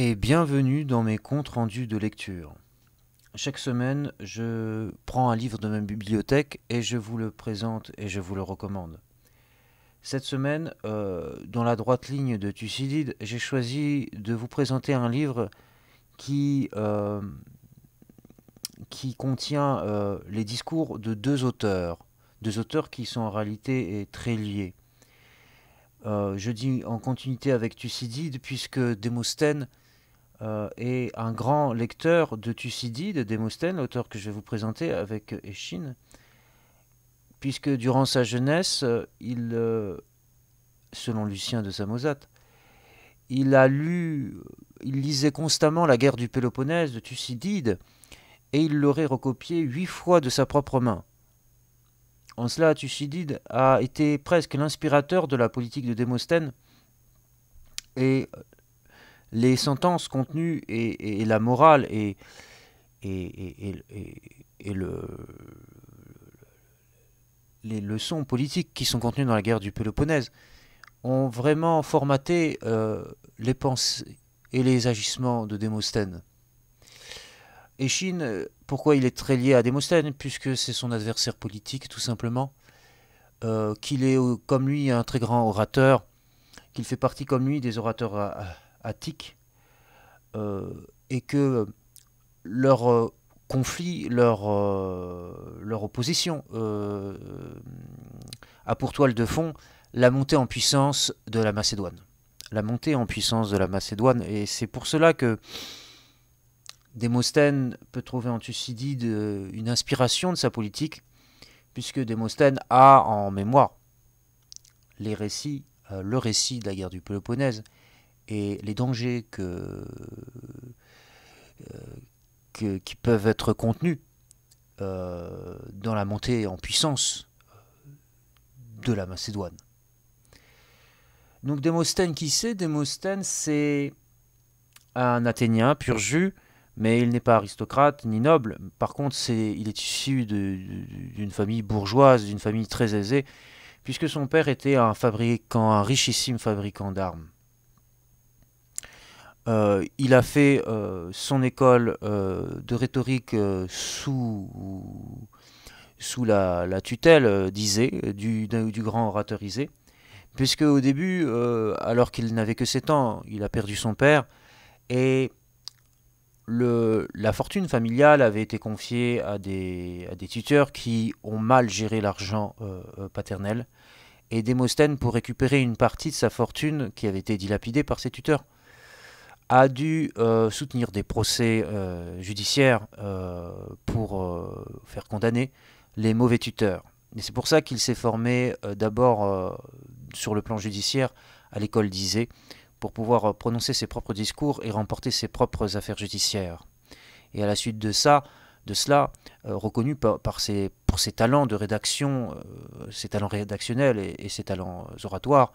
et bienvenue dans mes comptes rendus de lecture. Chaque semaine, je prends un livre de ma bibliothèque et je vous le présente et je vous le recommande. Cette semaine, euh, dans la droite ligne de Thucydide, j'ai choisi de vous présenter un livre qui, euh, qui contient euh, les discours de deux auteurs, deux auteurs qui sont en réalité très liés. je dis en continuité avec Thucydide, puisque Démosthène est euh, et un grand lecteur de Thucydide, Démosthène, auteur que je vais vous présenter avec euh, Échine, puisque durant sa jeunesse, euh, il, selon Lucien de Samosate, il a lu, il lisait constamment La guerre du Péloponnèse de Thucydide, et il l'aurait recopié huit fois de sa propre main. En cela, Thucydide a été presque l'inspirateur de la politique de Démosthène et les sentences contenues et, la morale et, le, les leçons politiques qui sont contenues dans la guerre du Péloponnèse ont vraiment formaté euh, les pensées et les agissements de Démosthène. Échine, pourquoi il est très lié à Démosthène Puisque c'est son adversaire politique, tout simplement. Euh, qu'il est, euh, comme lui, un très grand orateur, qu'il fait partie, comme lui, des orateurs euh, et que leur euh, conflit, leur, euh, opposition a pour toile de fond la montée en puissance de la Macédoine. La montée en puissance de la Macédoine, et c'est pour cela que Démosthène peut trouver en Thucydide une inspiration de sa politique, puisque Démosthène a en mémoire les récits, le récit de la guerre du Péloponnèse, et les dangers euh, que, qui peuvent être contenus euh, dans la montée en puissance de la Macédoine. Donc Démosthène, qui c'est Démosthène, c'est un Athénien pur jus, mais il n'est pas aristocrate ni noble. Par contre, c'est, il est issu d'une famille bourgeoise, d'une famille très aisée, puisque son père était un fabricant, un richissime fabricant d'armes. Euh, il a fait euh, son école euh, de rhétorique sous, sous la, tutelle d'Isée, du, grand orateur Isée, puisque au début, alors qu'il n'avait que 7 ans, il a perdu son père, et le, la fortune familiale avait été confiée à des, à des tuteurs qui ont mal géré l'argent paternel, et Démosthène, pour récupérer une partie de sa fortune qui avait été dilapidée par ses tuteurs, a dû euh, soutenir des procès euh, judiciaires euh, pour faire condamner les mauvais tuteurs. Et c'est pour ça qu'il s'est formé d'abord sur le plan judiciaire à l'école d'Isée pour pouvoir prononcer ses propres discours et remporter ses propres affaires judiciaires. Et à la suite de ça, de cela, reconnu par, ses, pour ses talents de rédaction, ses talents rédactionnels et ses talents oratoires,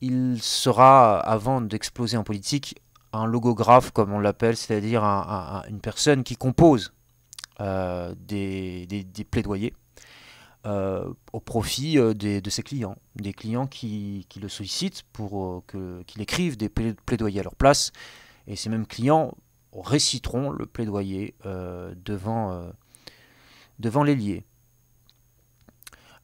il sera, avant d'exploser en politique, un logographe, comme on l'appelle, c'est-à-dire une personne qui compose euh, des, plaidoyers euh, au profit euh, de ses clients, des clients qui, le sollicitent pour que qu'il écrive des plaidoyers à leur place, et ces mêmes clients réciteront le plaidoyer devant, devant les liés.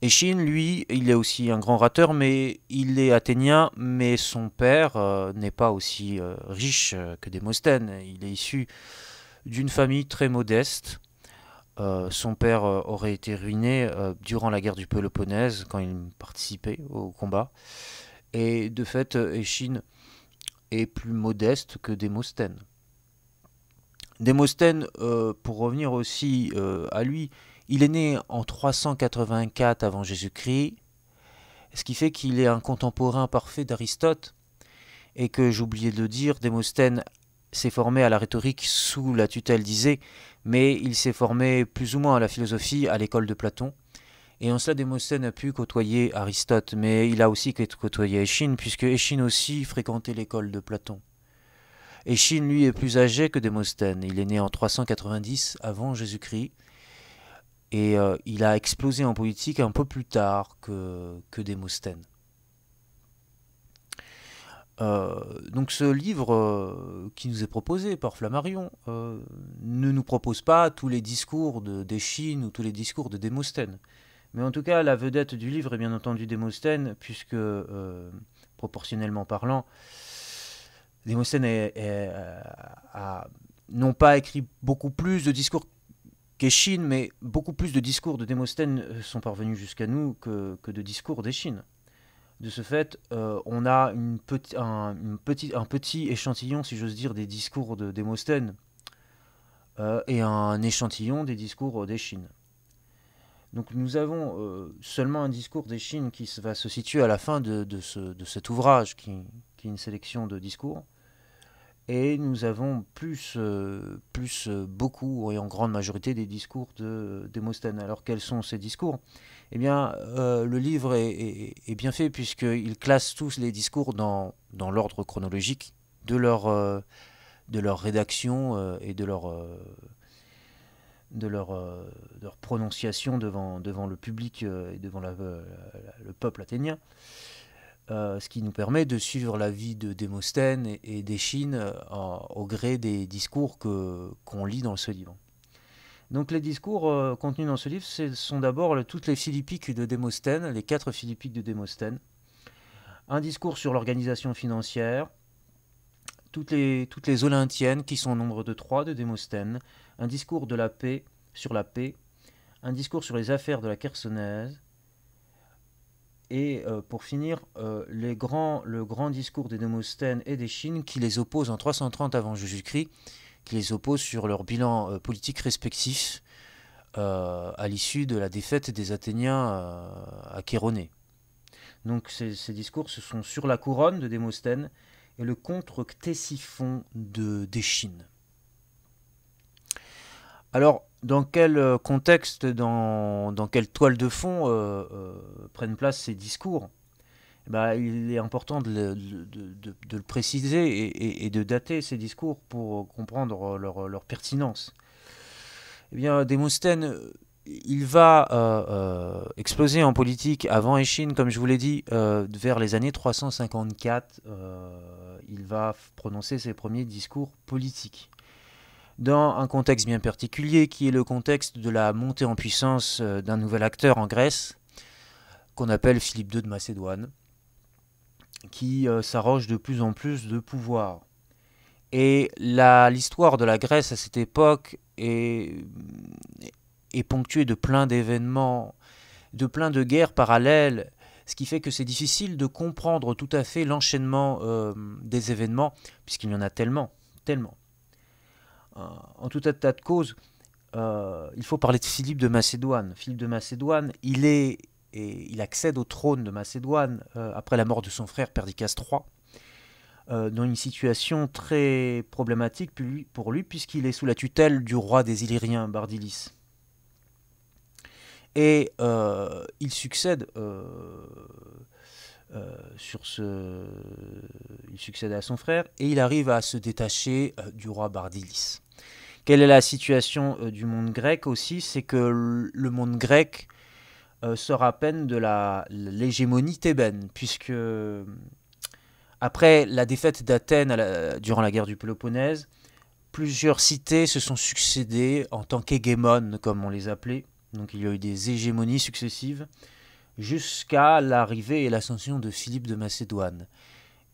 Échine, lui, il est aussi un grand rateur, mais il est athénien, mais son père euh, n'est pas aussi euh, riche euh, que Démosthène. Il est issu d'une famille très modeste. son père aurait été ruiné durant la guerre du Péloponnèse quand il participait au combat. Et de fait, Échine est plus modeste que Démosthène. Démosthène, pour revenir aussi à lui, il est né en 384 avant Jésus-Christ, ce qui fait qu'il est un contemporain parfait d'Aristote, et que j'oubliais de le dire, Démosthène s'est formé à la rhétorique sous la tutelle d'Isée, mais il s'est formé plus ou moins à la philosophie à l'école de Platon. Et en cela, Démosthène a pu côtoyer Aristote, mais il a aussi côtoyé Échine, puisque Échine aussi fréquentait l'école de Platon. Échine, lui, est plus âgé que Démosthène. Il est né en 390 avant Jésus-Christ, et euh, il a explosé en politique un peu plus tard que, que Démosthène. Euh, donc ce livre euh, qui nous est proposé par Flammarion ne nous propose pas tous les discours de, d'Échine ou tous les discours de Démosthène. Mais en tout cas, la vedette du livre est bien entendu Démosthène, puisque, proportionnellement parlant, Démosthène est, pas écrit beaucoup plus de discours Chine, mais beaucoup plus de discours de Démosthène euh, sont parvenus jusqu'à nous que, de discours d'Échine. De ce fait, euh, on a une un, petit, un, petit, échantillon, si j'ose dire, des discours de Démosthène euh, et un échantillon des discours d'Échine. Donc nous avons seulement un discours d'Échine qui va se situer à la fin de, de cet ouvrage, qui, qui, est une sélection de discours et nous avons plus, euh, plus euh, beaucoup et en grande majorité des discours de Démosthène. Alors quels sont ces discours Eh bien, euh, le livre est, bien fait puisqu'il classe tous les discours dans, l'ordre chronologique de leur, rédaction et de leur, prononciation devant, le public et devant le peuple athénien. Euh, ce qui nous permet de suivre la vie de Démosthène et, d'Échine euh, au gré des discours qu'on lit dans ce livre. Donc les discours euh, contenus dans ce livre, sont d'abord toutes les philippiques de Démosthène, les quatre philippiques de Démosthène, un discours sur l'organisation financière, toutes les, toutes les qui sont au nombre de trois de Démosthène, un discours de la paix sur la paix, un discours sur les affaires de la Chersonèse, et euh, pour finir, euh, les grands, le grand discours des Démosthènes et des Chines qui les opposent en 330 avant Jésus-Christ, qui les opposent sur leur bilan euh, politique respectif à l'issue de la défaite des Athéniens à Chéronée. Donc ces, discours, ce sont sur la couronne de Démosthène et le contre-ctésiphon de, des Chines. Alors, dans quel euh, contexte, dans, quelle toile de fond euh, euh, prennent place ces discours eh ben, Il est important de le, préciser et, de dater ces discours pour comprendre leur, pertinence. Eh bien, il va exploser en politique avant Échine, comme je vous l'ai dit, vers les années 354. il va prononcer ses premiers discours politiques dans un contexte bien particulier qui est le contexte de la montée en puissance euh, d'un nouvel acteur en Grèce qu'on appelle Philippe II de Macédoine, qui euh, s'arroge de plus en plus de pouvoir. Et l'histoire de la Grèce à cette époque euh, est, ponctuée de plein d'événements, de plein de guerres parallèles, ce qui fait que c'est difficile de comprendre tout à fait l'enchaînement des événements, puisqu'il y en a tellement, tellement en tout état de cause, euh, il faut parler de Philippe de Macédoine. Philippe de Macédoine, il est et il accède au trône de Macédoine euh, après la mort de son frère Perdiccas III, euh, dans une situation très problématique pour lui, puisqu'il est sous la tutelle du roi des Illyriens, Bardilis. Et il succède euh, sur ce, il succède à son frère et il arrive à se détacher euh, du roi Bardilis. Quelle est la situation euh, du monde grec aussi C'est que le monde grec sort à peine de l'hégémonie thébaine, puisque après la défaite d'Athènes durant la guerre du Péloponnèse, plusieurs cités se sont succédées en tant qu'hégémones, comme on les appelait. Donc il y a eu des hégémonies successives jusqu'à l'arrivée et l'ascension de Philippe de Macédoine.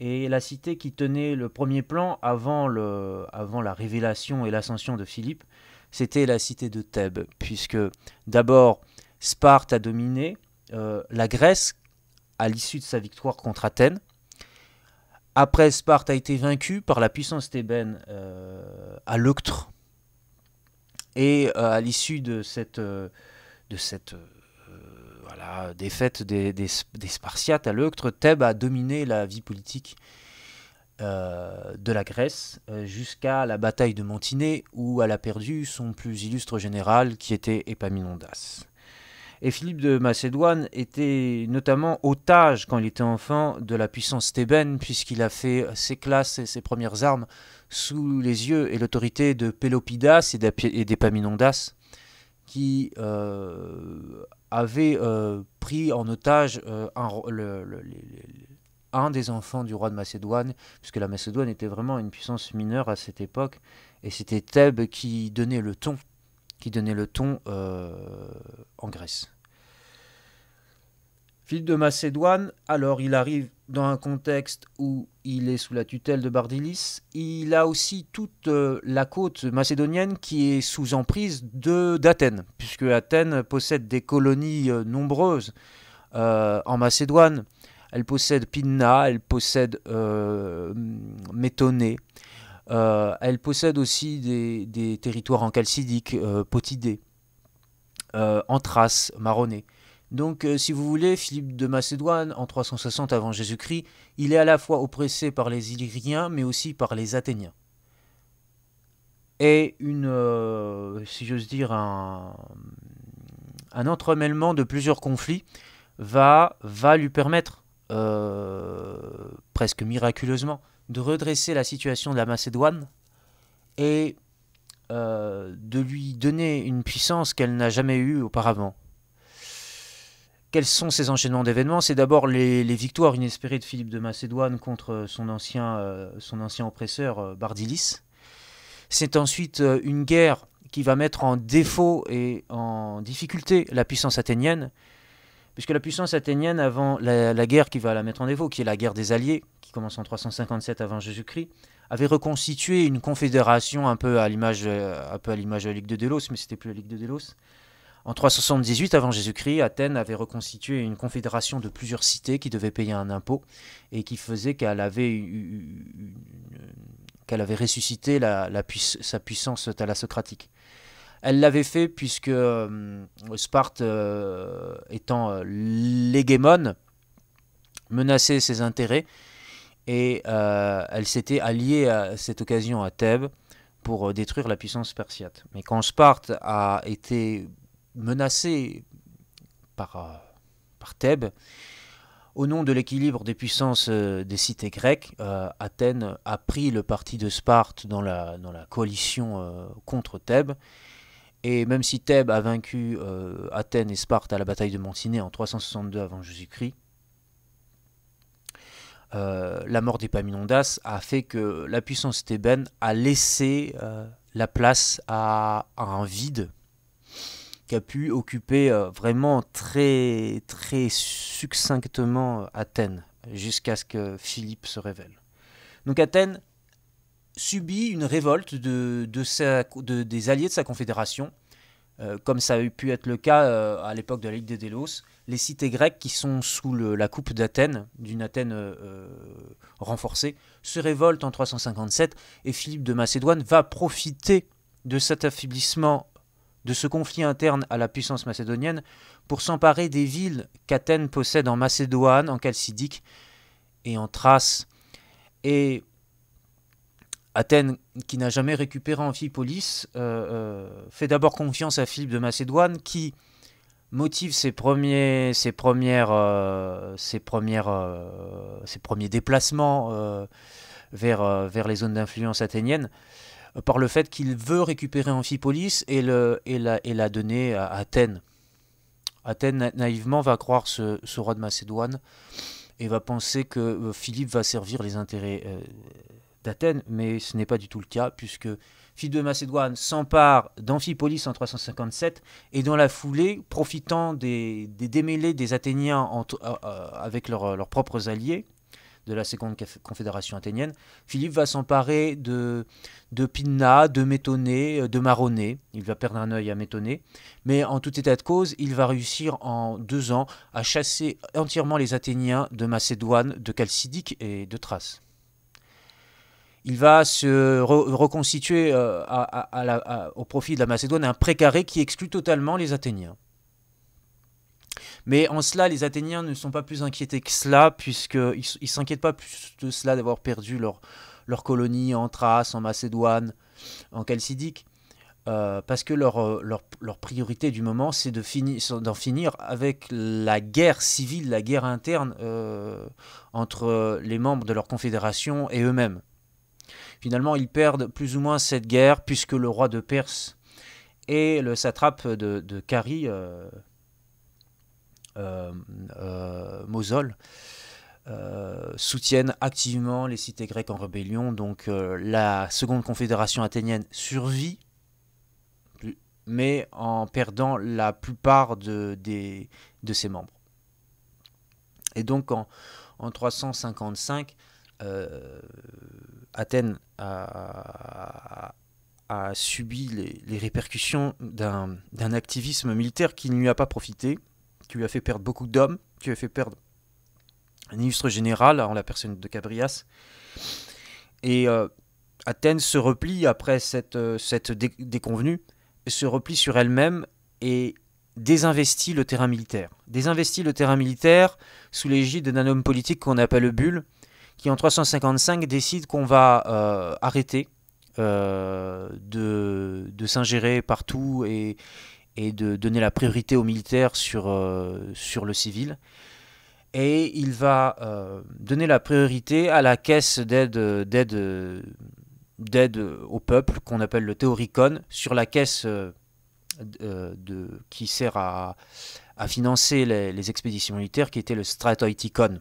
Et la cité qui tenait le premier plan avant, le, avant la révélation et l'ascension de Philippe, c'était la cité de Thèbes, puisque d'abord Sparte a dominé euh, la Grèce à l'issue de sa victoire contre Athènes. Après, Sparte a été vaincue par la puissance thébaine euh, à Leuctre. Et euh, à l'issue de cette, de cette la défaite des, Spartiates à Leuctre, Thèbes a dominé la vie politique euh, de la Grèce euh, jusqu'à la bataille de Mantinée où elle a perdu son plus illustre général qui était Épaminondas. Et Philippe de Macédoine était notamment otage quand il était enfant de la puissance thébaine puisqu'il a fait ses classes et ses premières armes sous les yeux et l'autorité de Pélopidas et d'Épaminondas qui euh, avait euh, pris en otage euh, un, des enfants du roi de Macédoine, puisque la Macédoine était vraiment une puissance mineure à cette époque, et c'était Thèbes qui donnait le ton, qui donnait le ton euh, en Grèce. Philippe de Macédoine, alors il arrive dans un contexte où il est sous la tutelle de Bardilis, il a aussi toute euh, la côte macédonienne qui est sous emprise d'Athènes, puisque Athènes possède des colonies euh, nombreuses euh, en Macédoine. Elle possède Pinna, elle possède euh, Métonée, elle possède aussi des, territoires en chalcidique, Potidée, Anthrace, Maronée. Donc, euh, si vous voulez, Philippe de Macédoine, en 360 avant Jésus-Christ, il est à la fois oppressé par les Illyriens, mais aussi par les Athéniens. Et une, euh, si j'ose dire, un, entremêlement de plusieurs conflits va, va lui permettre, euh, presque miraculeusement, de redresser la situation de la Macédoine et de lui donner une puissance qu'elle n'a jamais eue auparavant. Quels sont ces enchaînements d'événements C'est d'abord les, victoires inespérées de Philippe de Macédoine contre euh, son ancien, euh, son ancien oppresseur euh, Bardilis. C'est ensuite une guerre qui va mettre en défaut et en difficulté la puissance athénienne, puisque la puissance athénienne, avant la, guerre qui va la mettre en défaut, qui est la guerre des Alliés, qui commence en 357 avant Jésus-Christ, avait reconstitué une confédération un peu à l'image, un peu de la Ligue de Délos, mais c'était plus la Ligue de Délos, en 378 avant Jésus-Christ, Athènes avait reconstitué une confédération de plusieurs cités qui devaient payer un impôt et qui faisait qu'elle avait, qu'elle avait ressuscité la, sa puissance thalassocratique. Elle l'avait fait puisque euh, Sparte, euh, étant euh, menaçait ses intérêts et euh, elle s'était alliée à cette occasion à Thèbes pour détruire la puissance persiate. Mais quand Sparte a été menacée euh, par, Thèbes, au nom de l'équilibre des puissances euh, des cités grecques, euh, Athènes a pris le parti de Sparte dans la, dans la coalition contre Thèbes. Et même si Thèbes a vaincu Athènes et Sparte à la bataille de Mantinée en 362 avant Jésus-Christ, la mort d'Épaminondas a fait que la puissance thébaine a laissé la place à un vide qui a pu occuper euh, vraiment très, très succinctement euh, Athènes jusqu'à ce que Philippe se révèle. Donc Athènes subit une révolte de, des alliés de sa confédération, euh, comme ça a pu être le cas à l'époque de la Ligue des Délos, les cités grecques qui sont sous la coupe d'Athènes, d'une Athènes renforcée, se révoltent en 357 et Philippe de Macédoine va profiter de cet affaiblissement de ce conflit interne à la puissance macédonienne pour s'emparer des villes qu'Athènes possède en Macédoine, en Chalcidique et en Thrace. Et Athènes, qui n'a jamais récupéré Amphipolis, euh, euh, fait d'abord confiance à Philippe de Macédoine, qui motive ses premiers, ses premières, euh, premières, ses premiers déplacements vers, vers les zones d'influence athéniennes euh, par le fait qu'il veut récupérer Amphipolis et, et, la, et la donner à Athènes. Athènes naïvement va croire ce, roi de Macédoine et va penser que euh, Philippe va servir les intérêts euh, d'Athènes, mais ce n'est pas du tout le cas, puisque Philippe de Macédoine s'empare d'Amphipolis en 357 et dans la foulée, profitant des, démêlés des Athéniens avec leurs propres alliés, de la seconde confédération athénienne, Philippe va s'emparer de, de Pinna, de Métonée, euh, de Maronée. Il va perdre un œil à Métonée. Mais en tout état de cause, il va réussir en deux ans à chasser entièrement les Athéniens de Macédoine, de Chalcidique et de Thrace. Il va se reconstituer euh, au profit de la Macédoine un précaré qui exclut totalement les Athéniens. Mais en cela, les Athéniens ne sont pas plus inquiétés que cela, puisqu'ils ne s'inquiètent pas plus de cela d'avoir perdu leur, leur colonie en Thrace, en Macédoine, en Chalcidique. Euh, parce que euh, leur, leur, priorité du moment, c'est d'en finir d'en finir avec la guerre civile, la guerre interne euh, entre les membres de leur confédération et eux-mêmes. Finalement, ils perdent plus ou moins cette guerre, puisque le roi de Perse et le satrape de, de Carie, euh, euh, Mosol. Euh, soutiennent activement les cités grecques en rébellion. Donc la seconde confédération athénienne survit, mais en perdant la plupart de, ses membres. Et donc en, 355, Athènes a, subi les répercussions d'un activisme militaire qui ne lui a pas profité qui lui a fait perdre beaucoup d'hommes, qui lui a fait perdre un illustre général en hein, la personne de Cabrias. Et euh, Athènes se replie après cette, euh, déconvenue, se replie sur elle-même et désinvestit le terrain militaire. Désinvestit le terrain militaire sous l'égide d'un homme politique qu'on appelle le Bulle, qui en 355 décide qu'on va euh, arrêter de s'ingérer partout et, et de donner la priorité aux militaires sur, euh, sur le civil. Et il va euh, donner la priorité à la caisse d'aide au peuple qu'on appelle le Théoricon sur la caisse euh, de, qui sert à, financer les, expéditions militaires qui était le Stratoiticon.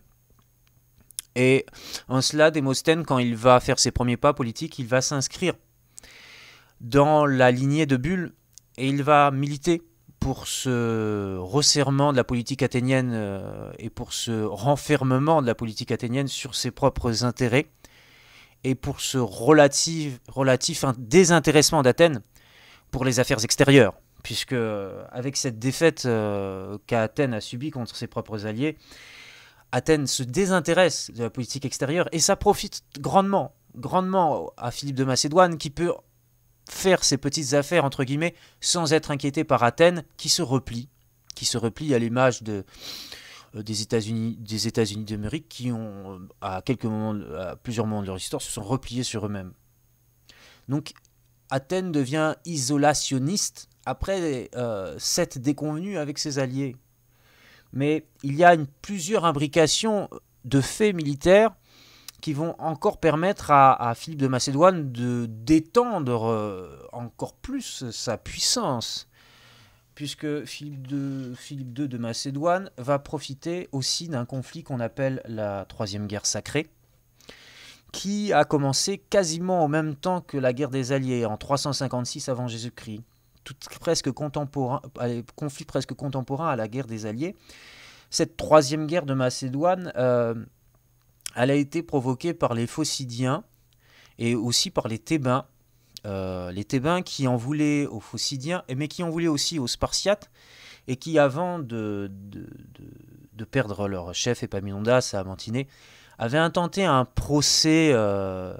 Et en cela, Démosthène, quand il va faire ses premiers pas politiques, il va s'inscrire dans la lignée de Bulle et il va militer pour ce resserrement de la politique athénienne euh, et pour ce renfermement de la politique athénienne sur ses propres intérêts et pour ce relatif, relatif désintéressement d'Athènes pour les affaires extérieures, puisque euh, avec cette défaite euh, qu'Athènes a subie contre ses propres alliés, Athènes se désintéresse de la politique extérieure et ça profite grandement, grandement à Philippe de Macédoine qui peut faire ses petites affaires, entre guillemets, sans être inquiété par Athènes, qui se replie, qui se replie à l'image de, euh, des États-Unis des États-Unis d'Amérique qui ont euh, à quelques moments à plusieurs moments de leur histoire se sont repliés sur eux-mêmes. Donc Athènes devient isolationniste après cette euh, déconvenue avec ses alliés. Mais il y a plusieurs imbrications de faits militaires qui vont encore permettre à, Philippe de Macédoine de d'étendre euh, encore plus sa puissance, puisque Philippe, de, II de Macédoine va profiter aussi d'un conflit qu'on appelle la Troisième Guerre sacrée, qui a commencé quasiment au même temps que la guerre des Alliés, en 356 avant Jésus-Christ. presque contemporain, conflit presque contemporain à la guerre des Alliés. Cette troisième guerre de Macédoine euh, elle a été provoquée par les Phocidiens et aussi par les Thébains. Euh, les Thébains qui en voulaient aux Phocidiens, mais qui en voulaient aussi aux Spartiates, et qui, avant de, de, perdre leur chef Epaminondas à Mantinée, avaient intenté un procès, euh,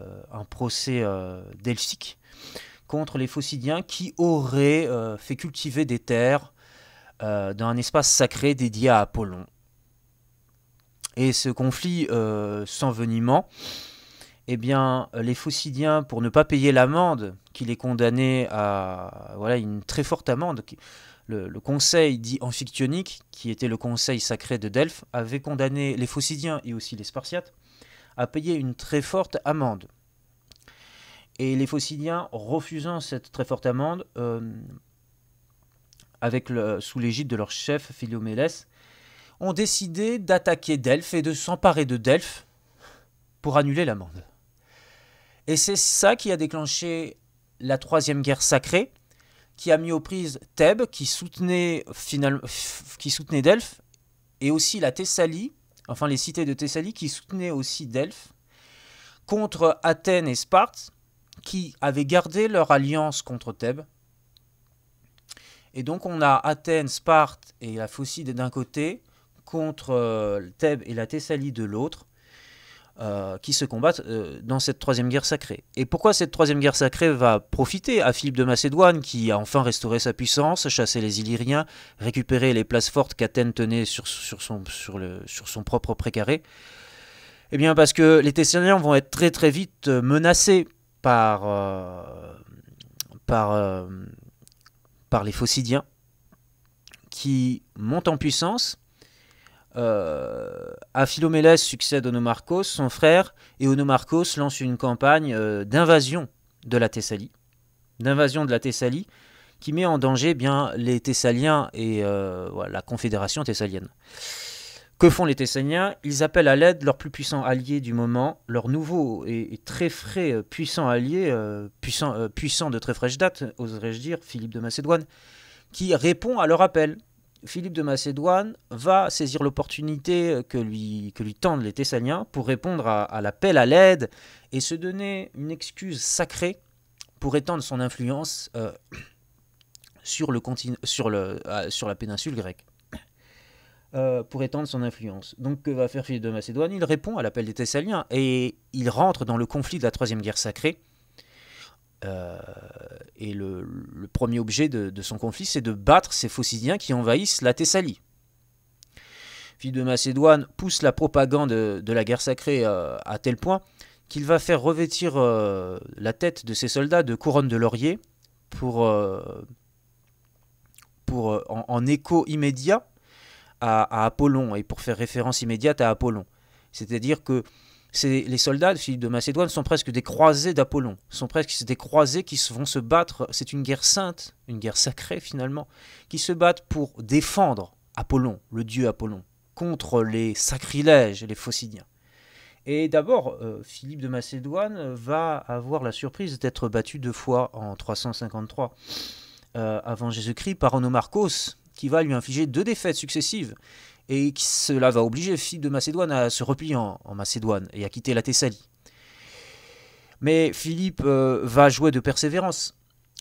procès euh, delphique contre les Phocidiens qui auraient fait cultiver des terres dans un espace sacré dédié à Apollon. Et ce conflit euh, veniment, eh bien, euh, les Phocidiens, pour ne pas payer l'amende qui les condamnait à voilà, une très forte amende, le, conseil dit amphictyonique, qui était le conseil sacré de Delphes, avait condamné les Phocidiens et aussi les Spartiates à payer une très forte amende. Et les Phocidiens, refusant cette très forte amende, euh, avec le, sous l'égide de leur chef Philomélès, ont décidé d'attaquer Delphes et de s'emparer de Delphes pour annuler l'amende. Et c'est ça qui a déclenché la troisième guerre sacrée, qui a mis aux prises Thèbes, qui soutenait, qui soutenait Delphes, et aussi la Thessalie, enfin les cités de Thessalie, qui soutenaient aussi Delphes, contre Athènes et Sparte, qui avaient gardé leur alliance contre Thèbes. Et donc on a Athènes, Sparte et la Phocide d'un côté, contre euh, Thèbes et la Thessalie de l'autre, euh, qui se combattent euh, dans cette troisième guerre sacrée. Et pourquoi cette troisième guerre sacrée va profiter à Philippe de Macédoine, qui a enfin restauré sa puissance, chassé les Illyriens, récupéré les places fortes qu'Athènes tenait sur, son, sur, le, sur son propre précaré Eh bien parce que les Thessaliens vont être très très vite menacés par, par, par les Phocidiens, qui montent en puissance euh, à Philomélès succède Onomarcos, son frère, et Onomarcos lance une campagne euh, d'invasion de la Thessalie, d'invasion de la Thessalie, qui met en danger bien les Thessaliens et euh, la Confédération thessalienne. Que font les Thessaliens Ils appellent à l'aide leur plus puissant allié du moment, leur nouveau et, très frais puissant allié, puissant, de très fraîche date, oserais-je dire, Philippe de Macédoine, qui répond à leur appel. Philippe de Macédoine va saisir l'opportunité que lui, que lui tendent les Thessaliens pour répondre à, l'appel à l'aide et se donner une excuse sacrée pour étendre son influence euh, sur, le sur, le, euh, sur la péninsule grecque. Euh, pour étendre son influence. Donc que va faire Philippe de Macédoine Il répond à l'appel des Thessaliens et il rentre dans le conflit de la Troisième Guerre sacrée euh, et le, premier objet de, son conflit, c'est de battre ces Phocidiens qui envahissent la Thessalie. Philippe de Macédoine pousse la propagande de, la guerre sacrée euh, à tel point qu'il va faire revêtir euh, la tête de ses soldats de couronne de laurier pour, pour, en, écho immédiat à, Apollon et pour faire référence immédiate à Apollon. C'est-à-dire que les soldats de Philippe de Macédoine sont presque des croisés d'Apollon, sont presque des croisés qui vont se battre, c'est une guerre sainte, une guerre sacrée finalement, qui se battent pour défendre Apollon, le dieu Apollon, contre les sacrilèges, et les phocidiens. Et d'abord, euh, Philippe de Macédoine va avoir la surprise d'être battu deux fois en 353 euh, avant Jésus-Christ par Onomarchos, qui va lui infliger deux défaites successives et cela va obliger Philippe de Macédoine à se replier en, Macédoine et à quitter la Thessalie. Mais Philippe euh, va jouer de persévérance.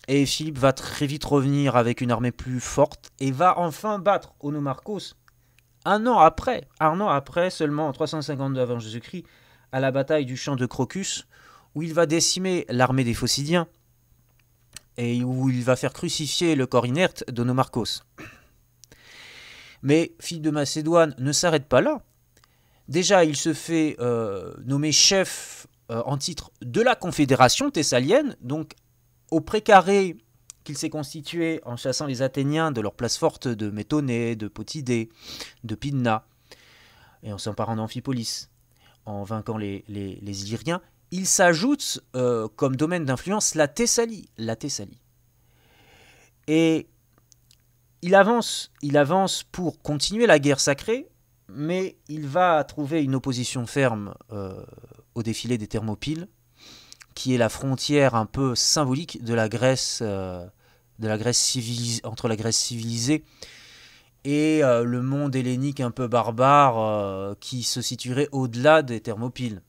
Et Philippe va très vite revenir avec une armée plus forte et va enfin battre Onomarcos. Un an après, un an après, seulement en 352 avant Jésus-Christ, à la bataille du champ de Crocus, où il va décimer l'armée des Phocidiens et où il va faire crucifier le corps inerte d'Onomarcos. Mais Philippe de Macédoine ne s'arrête pas là. Déjà, il se fait euh, nommer chef euh, en titre de la Confédération thessalienne, donc au précaré qu'il s'est constitué en chassant les Athéniens de leur place forte de Métonée, de Potidée, de Pydna, et en s'emparant d'Amphipolis, en vainquant les, les, Illyriens, il s'ajoute euh, comme domaine d'influence la Thessalie, la Thessalie. Et il avance, il avance pour continuer la guerre sacrée, mais il va trouver une opposition ferme euh, au défilé des Thermopyles, qui est la frontière un peu symbolique de la Grèce, euh, de la Grèce entre la Grèce civilisée et euh, le monde hellénique un peu barbare qui se situerait au-delà des Thermopyles.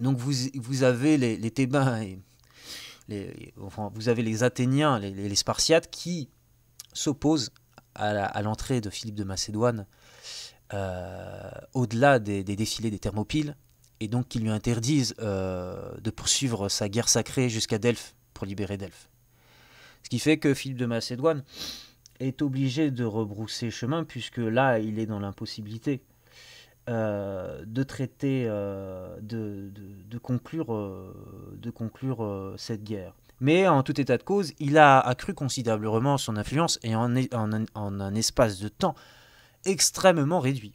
Donc vous, avez les, Thébains, et enfin, vous avez les Athéniens, les Spartiates qui s'oppose à l'entrée de Philippe de Macédoine euh, au-delà des, défilés des Thermopyles, et donc qui lui interdisent euh, de poursuivre sa guerre sacrée jusqu'à Delphes pour libérer Delphes. Ce qui fait que Philippe de Macédoine est obligé de rebrousser chemin, puisque là, il est dans l'impossibilité euh, de traiter, conclure, de conclure cette guerre. Mais en tout état de cause, il a accru considérablement son influence et en, en, un, espace de temps extrêmement réduit.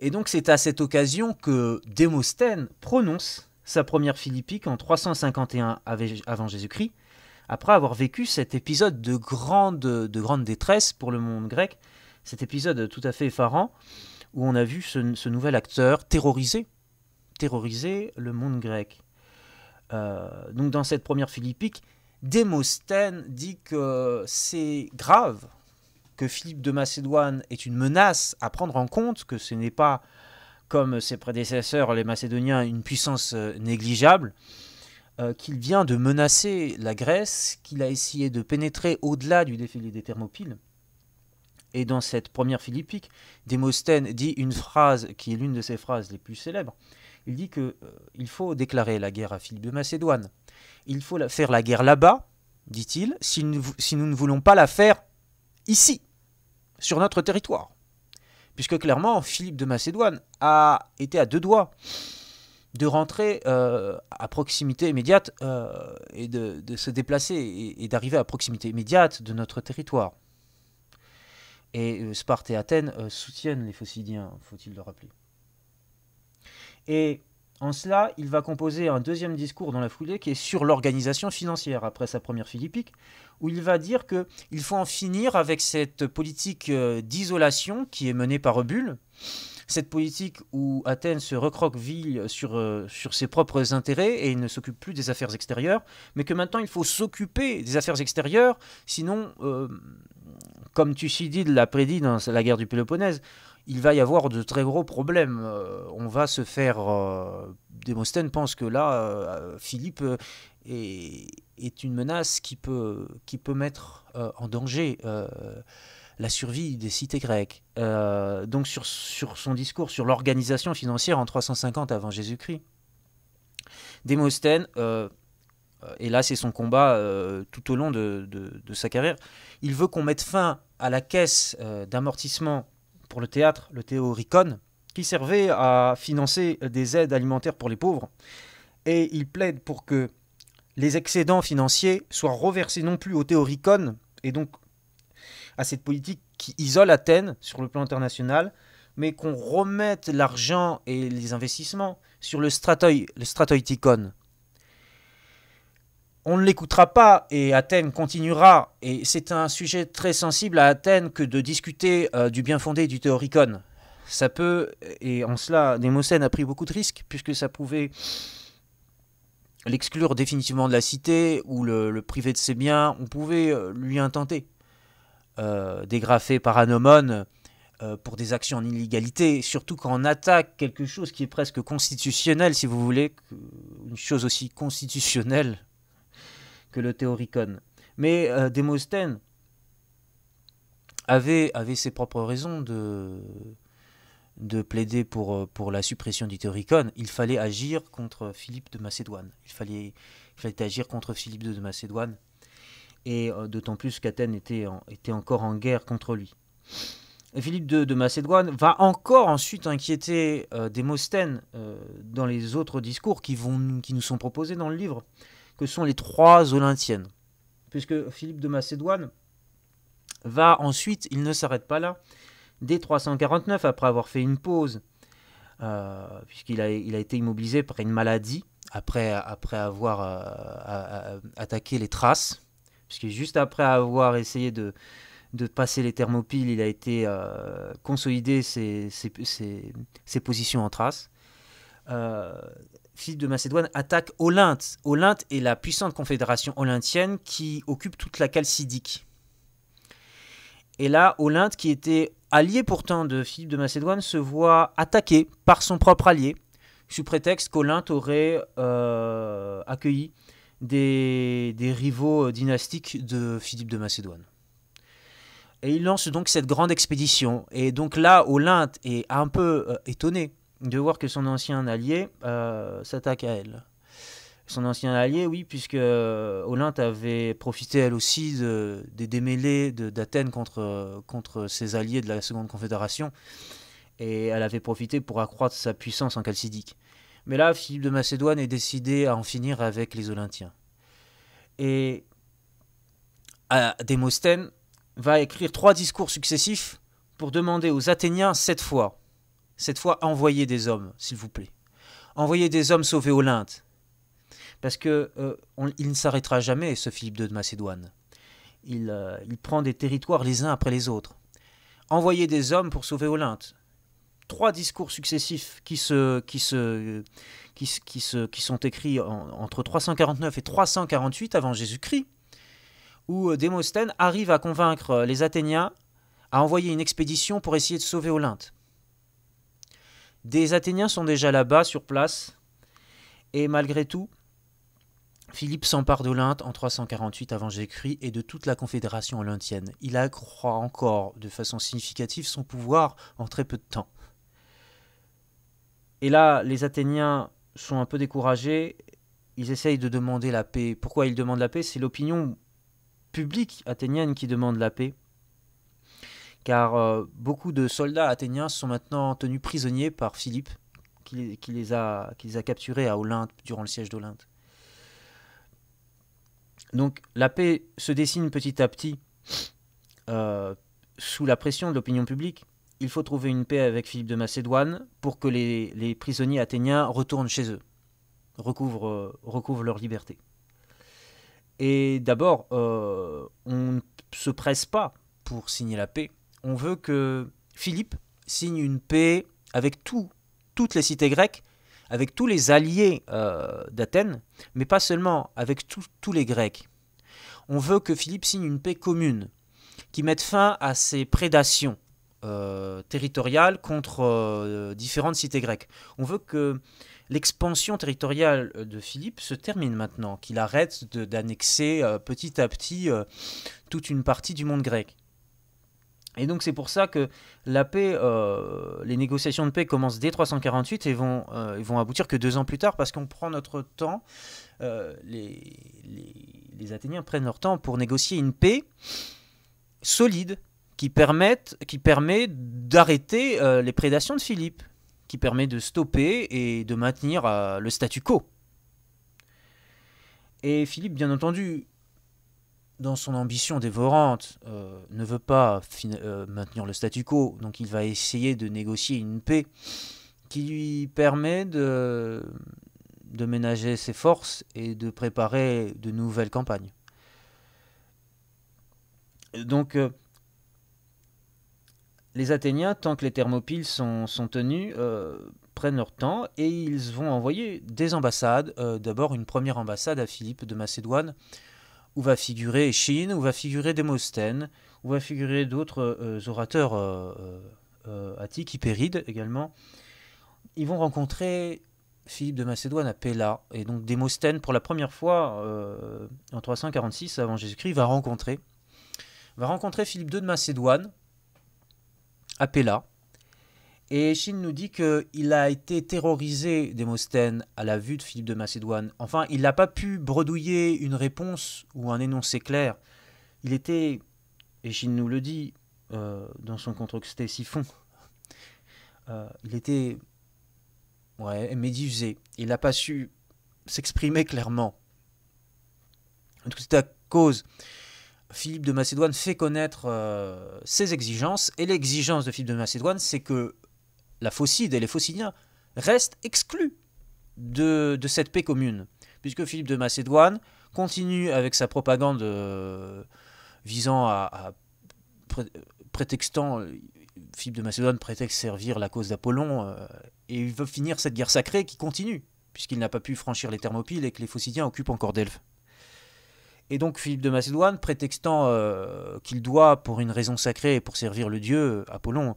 Et donc c'est à cette occasion que Démosthène prononce sa première philippique en 351 avant Jésus-Christ, après avoir vécu cet épisode de grande, détresse pour le monde grec, cet épisode tout à fait effarant, où on a vu ce, ce nouvel acteur terroriser, terroriser le monde grec. Euh, donc dans cette première philippique, Démosthène dit que c'est grave que Philippe de Macédoine est une menace à prendre en compte, que ce n'est pas, comme ses prédécesseurs, les Macédoniens, une puissance euh, négligeable, euh, qu'il vient de menacer la Grèce, qu'il a essayé de pénétrer au-delà du défilé des Thermopyles. Et dans cette première philippique, Démosthène dit une phrase qui est l'une de ses phrases les plus célèbres. Il dit qu'il euh, faut déclarer la guerre à Philippe de Macédoine. Il faut faire la guerre là-bas, dit-il, si, si nous ne voulons pas la faire ici, sur notre territoire. Puisque clairement, Philippe de Macédoine a été à deux doigts de rentrer euh, à proximité immédiate euh, et de, se déplacer et, d'arriver à proximité immédiate de notre territoire. Et Sparte et Athènes soutiennent les Phocidiens, faut-il le rappeler. Et en cela, il va composer un deuxième discours dans la foulée qui est sur l'organisation financière après sa première philippique, où il va dire que il faut en finir avec cette politique euh, d'isolation qui est menée par Obule, cette politique où Athènes se recroqueville sur, euh, sur ses propres intérêts et ne s'occupe plus des affaires extérieures, mais que maintenant il faut s'occuper des affaires extérieures, sinon, euh, comme Thucydide l'a prédit dans la guerre du Péloponnèse, il va y avoir de très gros problèmes. Euh, on va se faire. Euh, pense que là, euh, Philippe euh, est, une menace qui peut, mettre en danger la survie des cités grecques. donc, sur, son discours sur l'organisation financière en 350 avant Jésus-Christ, Démosthène. et là, c'est son combat tout au long de, de, sa carrière. Il veut qu'on mette fin à la caisse d'amortissement pour le théâtre, le théoricon, qui servait à financer des aides alimentaires pour les pauvres. Et il plaide pour que les excédents financiers soient reversés non plus au théoricon, et donc à cette politique qui isole Athènes sur le plan international, mais qu'on remette l'argent et les investissements sur le, stratoi, le on ne l'écoutera pas et Athènes continuera. Et c'est un sujet très sensible à Athènes que de discuter euh, du bien fondé du théoricon. Ça peut, et en cela, Némocène a pris beaucoup de risques, puisque ça pouvait l'exclure définitivement de la cité ou le, priver de ses biens. On pouvait euh, lui intenter euh, dégrafer par anomone euh, pour des actions en illégalité, surtout quand on attaque quelque chose qui est presque constitutionnel, si vous voulez, une chose aussi constitutionnelle que le théoricon. Mais euh, Démosthène avait, avait ses propres raisons de, de plaider pour, euh, pour la suppression du théoricon. Il fallait agir contre Philippe de Macédoine. Il fallait, fallait agir contre Philippe de Macédoine. Et euh, d'autant plus qu'Athènes était, était encore en guerre contre lui. Philippe de, de, Macédoine va encore ensuite inquiéter Démosthène dans les autres discours qui, vont, qui nous sont proposés dans le livre que sont les trois Olympiennes. Puisque Philippe de Macédoine va ensuite, il ne s'arrête pas là, dès 349, après avoir fait une pause, euh, puisqu'il a, il a été immobilisé par une maladie, après, après avoir euh, attaqué les traces... puisque juste après avoir essayé de, de passer les thermopiles, il a été euh, consolidé ses, positions en traces... Philippe de Macédoine attaque Olympe. Olympe est la puissante confédération olyntienne qui occupe toute la Chalcidique. Et là, Olympe, qui était allié pourtant de Philippe de Macédoine, se voit attaqué par son propre allié, sous prétexte qu'Olympe aurait euh, accueilli des, rivaux dynastiques de Philippe de Macédoine. Et il lance donc cette grande expédition. Et donc là, Olympe est un peu euh, étonné de voir que son ancien allié euh, s'attaque à elle. Son ancien allié, oui, puisque euh, Olympe avait profité elle aussi des démêlés d'Athènes contre, contre ses alliés de la Seconde Confédération, et elle avait profité pour accroître sa puissance en Chalcidique. Mais là, Philippe de Macédoine est décidé à en finir avec les Olympiens. Et Démosthène va écrire trois discours successifs pour demander aux Athéniens cette fois cette fois, envoyez des hommes, s'il vous plaît. Envoyez des hommes sauvés Olympe. Parce que euh, il ne s'arrêtera jamais, ce Philippe II de Macédoine. Euh, il, prend des territoires les uns après les autres. Envoyez des hommes pour sauver Olympe. Trois discours successifs qui, sont écrits entre 349 et 348 avant Jésus-Christ, où euh, Démosthène arrive à convaincre les Athéniens à envoyer une expédition pour essayer de sauver Olympe. Des Athéniens sont déjà là-bas, sur place, et malgré tout, Philippe s'empare de l'Inde en 348 avant Jésus-Christ et de toute la confédération olympienne. Il accroît encore de façon significative son pouvoir en très peu de temps. Et là, les Athéniens sont un peu découragés. Ils essayent de demander la paix. Pourquoi ils demandent la paix C'est l'opinion publique athénienne qui demande la paix car euh, beaucoup de soldats athéniens sont maintenant tenus prisonniers par Philippe, qui les, a, capturés à Olympe durant le siège d'Olympe. Donc la paix se dessine petit à petit euh, sous la pression de l'opinion publique. Il faut trouver une paix avec Philippe de Macédoine pour que les, prisonniers athéniens retournent chez eux, recouvrent euh, leur liberté. Et d'abord, on ne se presse pas pour signer la paix, on veut que Philippe signe une paix avec toutes les cités grecques, avec tous les alliés euh, d'Athènes, mais pas seulement, avec tous les Grecs. On veut que Philippe signe une paix commune, qui mette fin à ses prédations euh, territoriales contre euh, différentes cités grecques. On veut que l'expansion territoriale de Philippe se termine maintenant, qu'il arrête d'annexer petit à petit toute une partie du monde grec. Et donc c'est pour ça que la paix, euh, les négociations de paix commencent dès 348 et vont, euh, vont aboutir que deux ans plus tard parce qu'on prend notre temps, euh, les, Athéniens prennent leur temps pour négocier une paix solide qui, qui permet d'arrêter les prédations de Philippe, qui permet de stopper et de maintenir le statu quo. Et Philippe, bien entendu, dans son ambition dévorante, euh, ne veut pas euh, maintenir le statu quo, donc il va essayer de négocier une paix qui lui permet de, ménager ses forces et de préparer de nouvelles campagnes. Donc, euh, les Athéniens, tant que les Thermopyles sont, sont tenus, prennent leur temps et ils vont envoyer des ambassades. D'abord, une première ambassade à Philippe de Macédoine où va figurer Chine, où va figurer Démosthène, où va figurer d'autres euh, orateurs euh, euh, attiques, Hyperides également. Ils vont rencontrer Philippe de Macédoine à Pella. Et donc Démosthène, pour la première fois en 346 avant Jésus-Christ, va rencontrer, va rencontrer Philippe II de Macédoine à Pella. Et Chine nous dit qu'il a été terrorisé, Démosthène, à la vue de Philippe de Macédoine. Enfin, il n'a pas pu bredouiller une réponse ou un énoncé clair. Il était, et Chine nous le dit euh, dans son contre Siphon, euh, il était ouais, médusé. Il n'a pas su s'exprimer clairement. Tout c'est à cause. Philippe de Macédoine fait connaître euh, ses exigences, et l'exigence de Philippe de Macédoine, c'est que la Phocide et les phocidiens restent exclus de, cette paix commune, puisque Philippe de Macédoine continue avec sa propagande euh, visant à, prétextant euh, Philippe de Macédoine prétexte servir la cause d'Apollon euh, et il veut finir cette guerre sacrée qui continue puisqu'il n'a pas pu franchir les Thermopyles et que les Phocidiens occupent encore Delphes. Et donc Philippe de Macédoine, prétextant qu'il doit, pour une raison sacrée pour servir le dieu Apollon,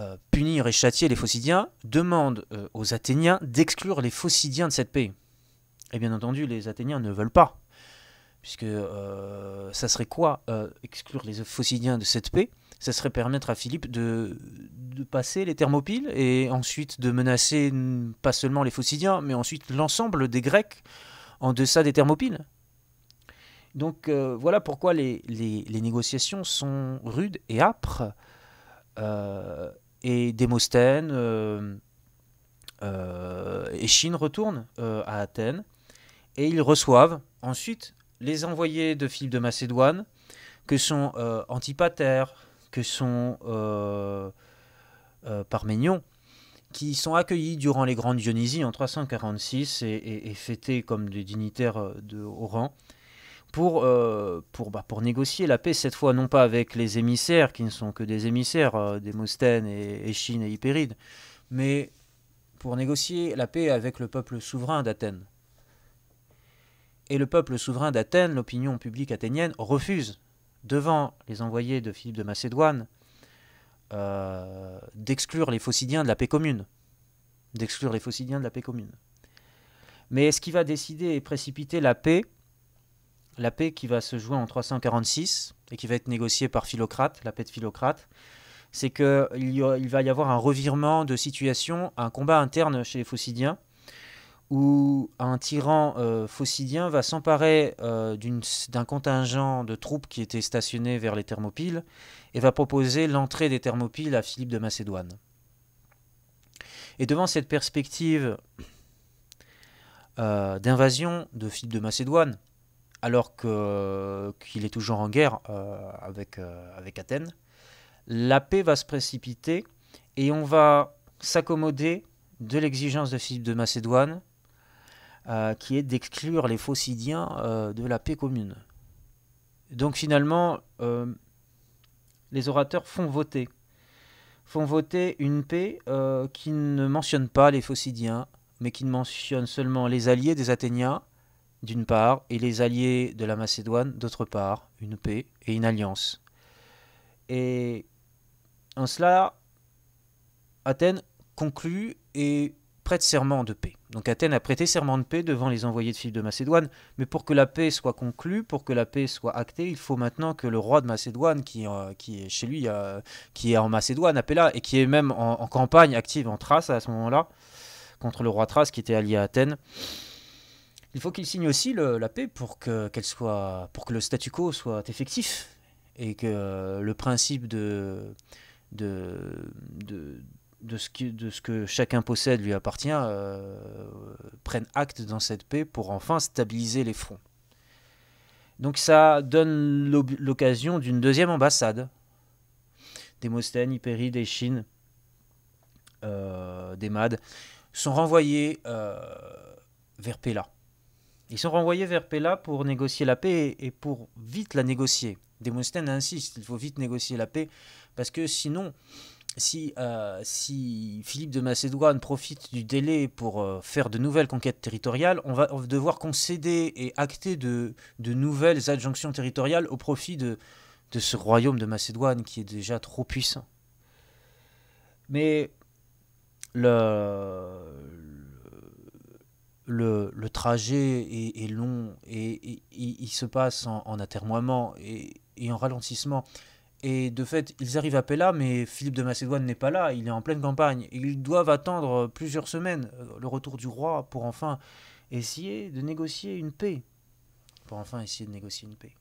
euh, punir et châtier les Phocidiens, demande euh, aux Athéniens d'exclure les Phocidiens de cette paix. Et bien entendu, les Athéniens ne veulent pas, puisque euh, ça serait quoi exclure les Phocidiens de cette paix Ça serait permettre à Philippe de, passer les Thermopyles et ensuite de menacer pas seulement les Phocidiens, mais ensuite l'ensemble des Grecs en deçà des Thermopyles. Donc voilà pourquoi les, négociations sont rudes et âpres et Démosthène. Euh, euh, et Chine retournent euh, à Athènes et ils reçoivent ensuite les envoyés de Philippe de Macédoine, que sont Antipater, que sont Parménion, qui sont accueillis durant les grandes Dionysies en 346 et fêtés comme des dignitaires de haut rang pour, euh, pour, bah, pour négocier la paix, cette fois non pas avec les émissaires, qui ne sont que des émissaires, euh, des et Échine et, Hyperide, mais pour négocier la paix avec le peuple souverain d'Athènes. Et le peuple souverain d'Athènes, l'opinion publique athénienne, refuse, devant les envoyés de Philippe de Macédoine, euh, d'exclure les Phocidiens de la paix commune. D'exclure les Phocidiens de la paix commune. Mais ce qui va décider et précipiter la paix, la paix qui va se jouer en 346 et qui va être négociée par Philocrate, la paix de Philocrate, c'est qu'il il va y avoir un revirement de situation, un combat interne chez les Phocidiens, où un tyran euh, phocidien va s'emparer euh, d'un contingent de troupes qui était stationné vers les Thermopyles et va proposer l'entrée des Thermopyles à Philippe de Macédoine. Et devant cette perspective euh, d'invasion de Philippe de Macédoine, alors qu'il est toujours en guerre euh, euh, avec, Athènes, la paix va se précipiter et on va s'accommoder de l'exigence de Philippe de Macédoine, euh, qui est d'exclure les Phocidiens de la paix commune. Donc finalement, les orateurs font voter, font voter une paix qui ne mentionne pas les Phocidiens, mais qui ne mentionne seulement les alliés des Athéniens d'une part, et les alliés de la Macédoine, d'autre part, une paix et une alliance. Et en cela, Athènes conclut et prête serment de paix. Donc Athènes a prêté serment de paix devant les envoyés de Philippe de Macédoine, mais pour que la paix soit conclue, pour que la paix soit actée, il faut maintenant que le roi de Macédoine, qui, euh, est chez lui, euh, qui est en Macédoine, à et qui est même en, en campagne active en Thrace à ce moment-là, contre le roi Thrace qui était allié à Athènes, il faut qu'il signe aussi la paix pour que, soit, pour que le statu quo soit effectif et que le principe de, de, ce, de ce que chacun possède lui appartient euh, prenne acte dans cette paix pour enfin stabiliser les fronts. Donc ça donne l'occasion d'une deuxième ambassade. Démosthène, Hypéride des des euh, des Mades sont renvoyés euh, vers Pella. Ils sont renvoyés vers Pella pour négocier la paix et pour vite la négocier. Démosthène insiste, il faut vite négocier la paix, parce que sinon, si, euh, si Philippe de Macédoine profite du délai pour euh, faire de nouvelles conquêtes territoriales, on va, devoir concéder et acter de, de, nouvelles adjonctions territoriales au profit de, de ce royaume de Macédoine qui est déjà trop puissant. Mais le, le, trajet est, long et, il se passe en, en et, en ralentissement. Et de fait, ils arrivent à Pella, mais Philippe de Macédoine n'est pas là, il est en pleine campagne. Ils doivent attendre plusieurs semaines euh, le retour du roi pour enfin essayer de négocier une paix. Pour enfin essayer de négocier une paix.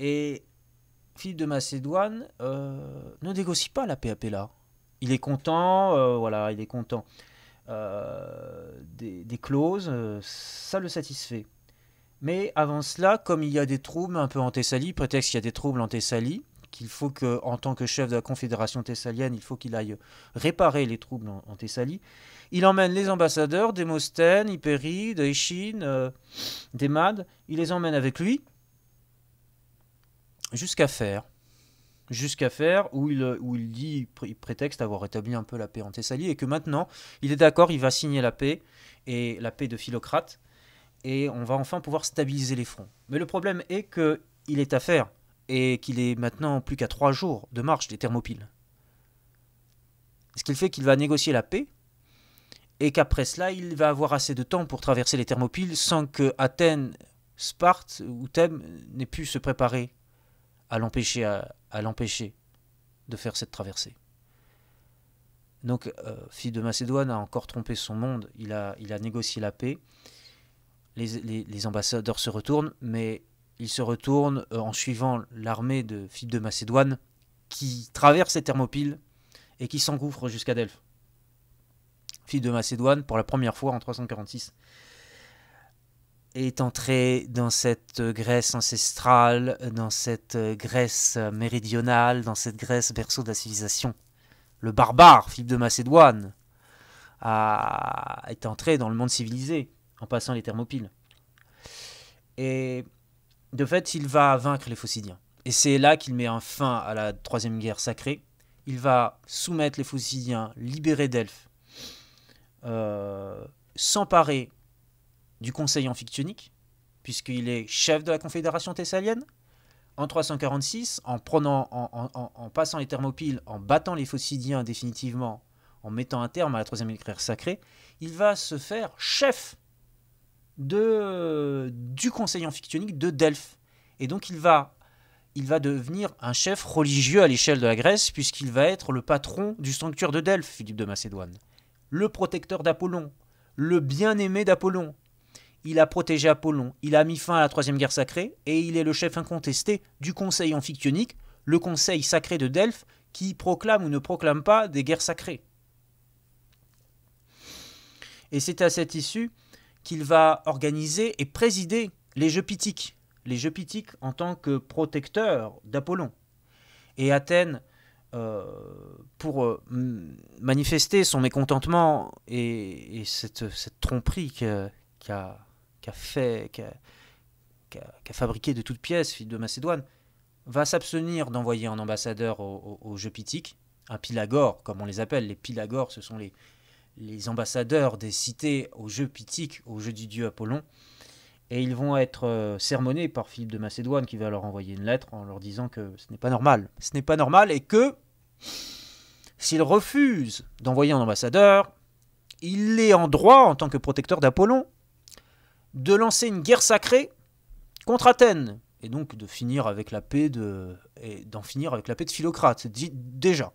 Et Philippe de Macédoine euh, ne négocie pas la paix à Pella. Il est content, euh, voilà, il est content. Euh, des, clauses, euh, ça le satisfait. Mais avant cela, comme il y a des troubles un peu en Thessalie, prétexte qu'il y a des troubles en Thessalie, qu'il faut que, en tant que chef de la Confédération thessalienne, il faut qu'il aille réparer les troubles en, Thessalie. Il emmène les ambassadeurs, Démosthène, Hyperide, Échine, euh, il les emmène avec lui jusqu'à faire jusqu'à faire, où il, euh, où il dit, il prétexte avoir établi un peu la paix en Thessalie, et que maintenant, il est d'accord, il va signer la paix, et la paix de Philocrate, et on va enfin pouvoir stabiliser les fronts. Mais le problème est que il est à faire, et qu'il est maintenant plus qu'à trois jours de marche des Thermopyles. Ce qui fait qu'il va négocier la paix, et qu'après cela, il va avoir assez de temps pour traverser les Thermopyles sans que Athènes, Sparte ou Thème n'aient pu se préparer à l'empêcher à, à l'empêcher de faire cette traversée. Donc, Philippe euh, de Macédoine a encore trompé son monde, il a, il a négocié la paix. Les, ambassadeurs se retournent, mais ils se retournent euh, en suivant l'armée de Philippe de Macédoine qui traverse les Thermopyles et qui s'engouffre jusqu'à Delphes. Philippe de Macédoine, pour la première fois en 346, est entré dans cette Grèce ancestrale, dans cette Grèce méridionale, dans cette Grèce berceau de la civilisation. Le barbare, Philippe de Macédoine, a... est entré dans le monde civilisé en passant les Thermopyles. Et de fait, il va vaincre les Phocidiens. Et c'est là qu'il met un fin à la Troisième Guerre sacrée. Il va soumettre les Phocidiens, libérer Delphes, euh, s'emparer du conseil amphictyonique, puisqu'il est chef de la Confédération thessalienne. En 346, en, prenant, en, passant les Thermopyles, en battant les Phocidiens définitivement, en mettant un terme à la Troisième Guerre sacrée, il va se faire chef de, du conseil amphictyonique de Delphes. Et donc il va, il va devenir un chef religieux à l'échelle de la Grèce, puisqu'il va être le patron du sanctuaire de Delphes, Philippe de Macédoine, le protecteur d'Apollon, le bien-aimé d'Apollon, il a protégé Apollon, il a mis fin à la Troisième Guerre sacrée, et il est le chef incontesté du Conseil amphictyonique, le Conseil sacré de Delphes, qui proclame ou ne proclame pas des guerres sacrées. Et c'est à cette issue qu'il va organiser et présider les Jeux Pythiques, les Jeux Pythiques en tant que protecteur d'Apollon. Et Athènes, euh, pour euh, manifester son mécontentement et, cette, tromperie qu'a qui a fait, fabriqué de toutes pièces, Philippe de Macédoine, va s'abstenir d'envoyer un ambassadeur au, au, jeu pitique, un Pylagore, comme on les appelle. Les Pylagores, ce sont les, les ambassadeurs des cités au jeu pitique, au jeu du dieu Apollon. Et ils vont être euh, sermonnés par Philippe de Macédoine qui va leur envoyer une lettre en leur disant que ce n'est pas normal. Ce n'est pas normal et que s'il refuse d'envoyer un ambassadeur, il est en droit, en tant que protecteur d'Apollon, de lancer une guerre sacrée contre Athènes et donc de finir avec la paix de et d'en finir avec la paix de Philocrate déjà.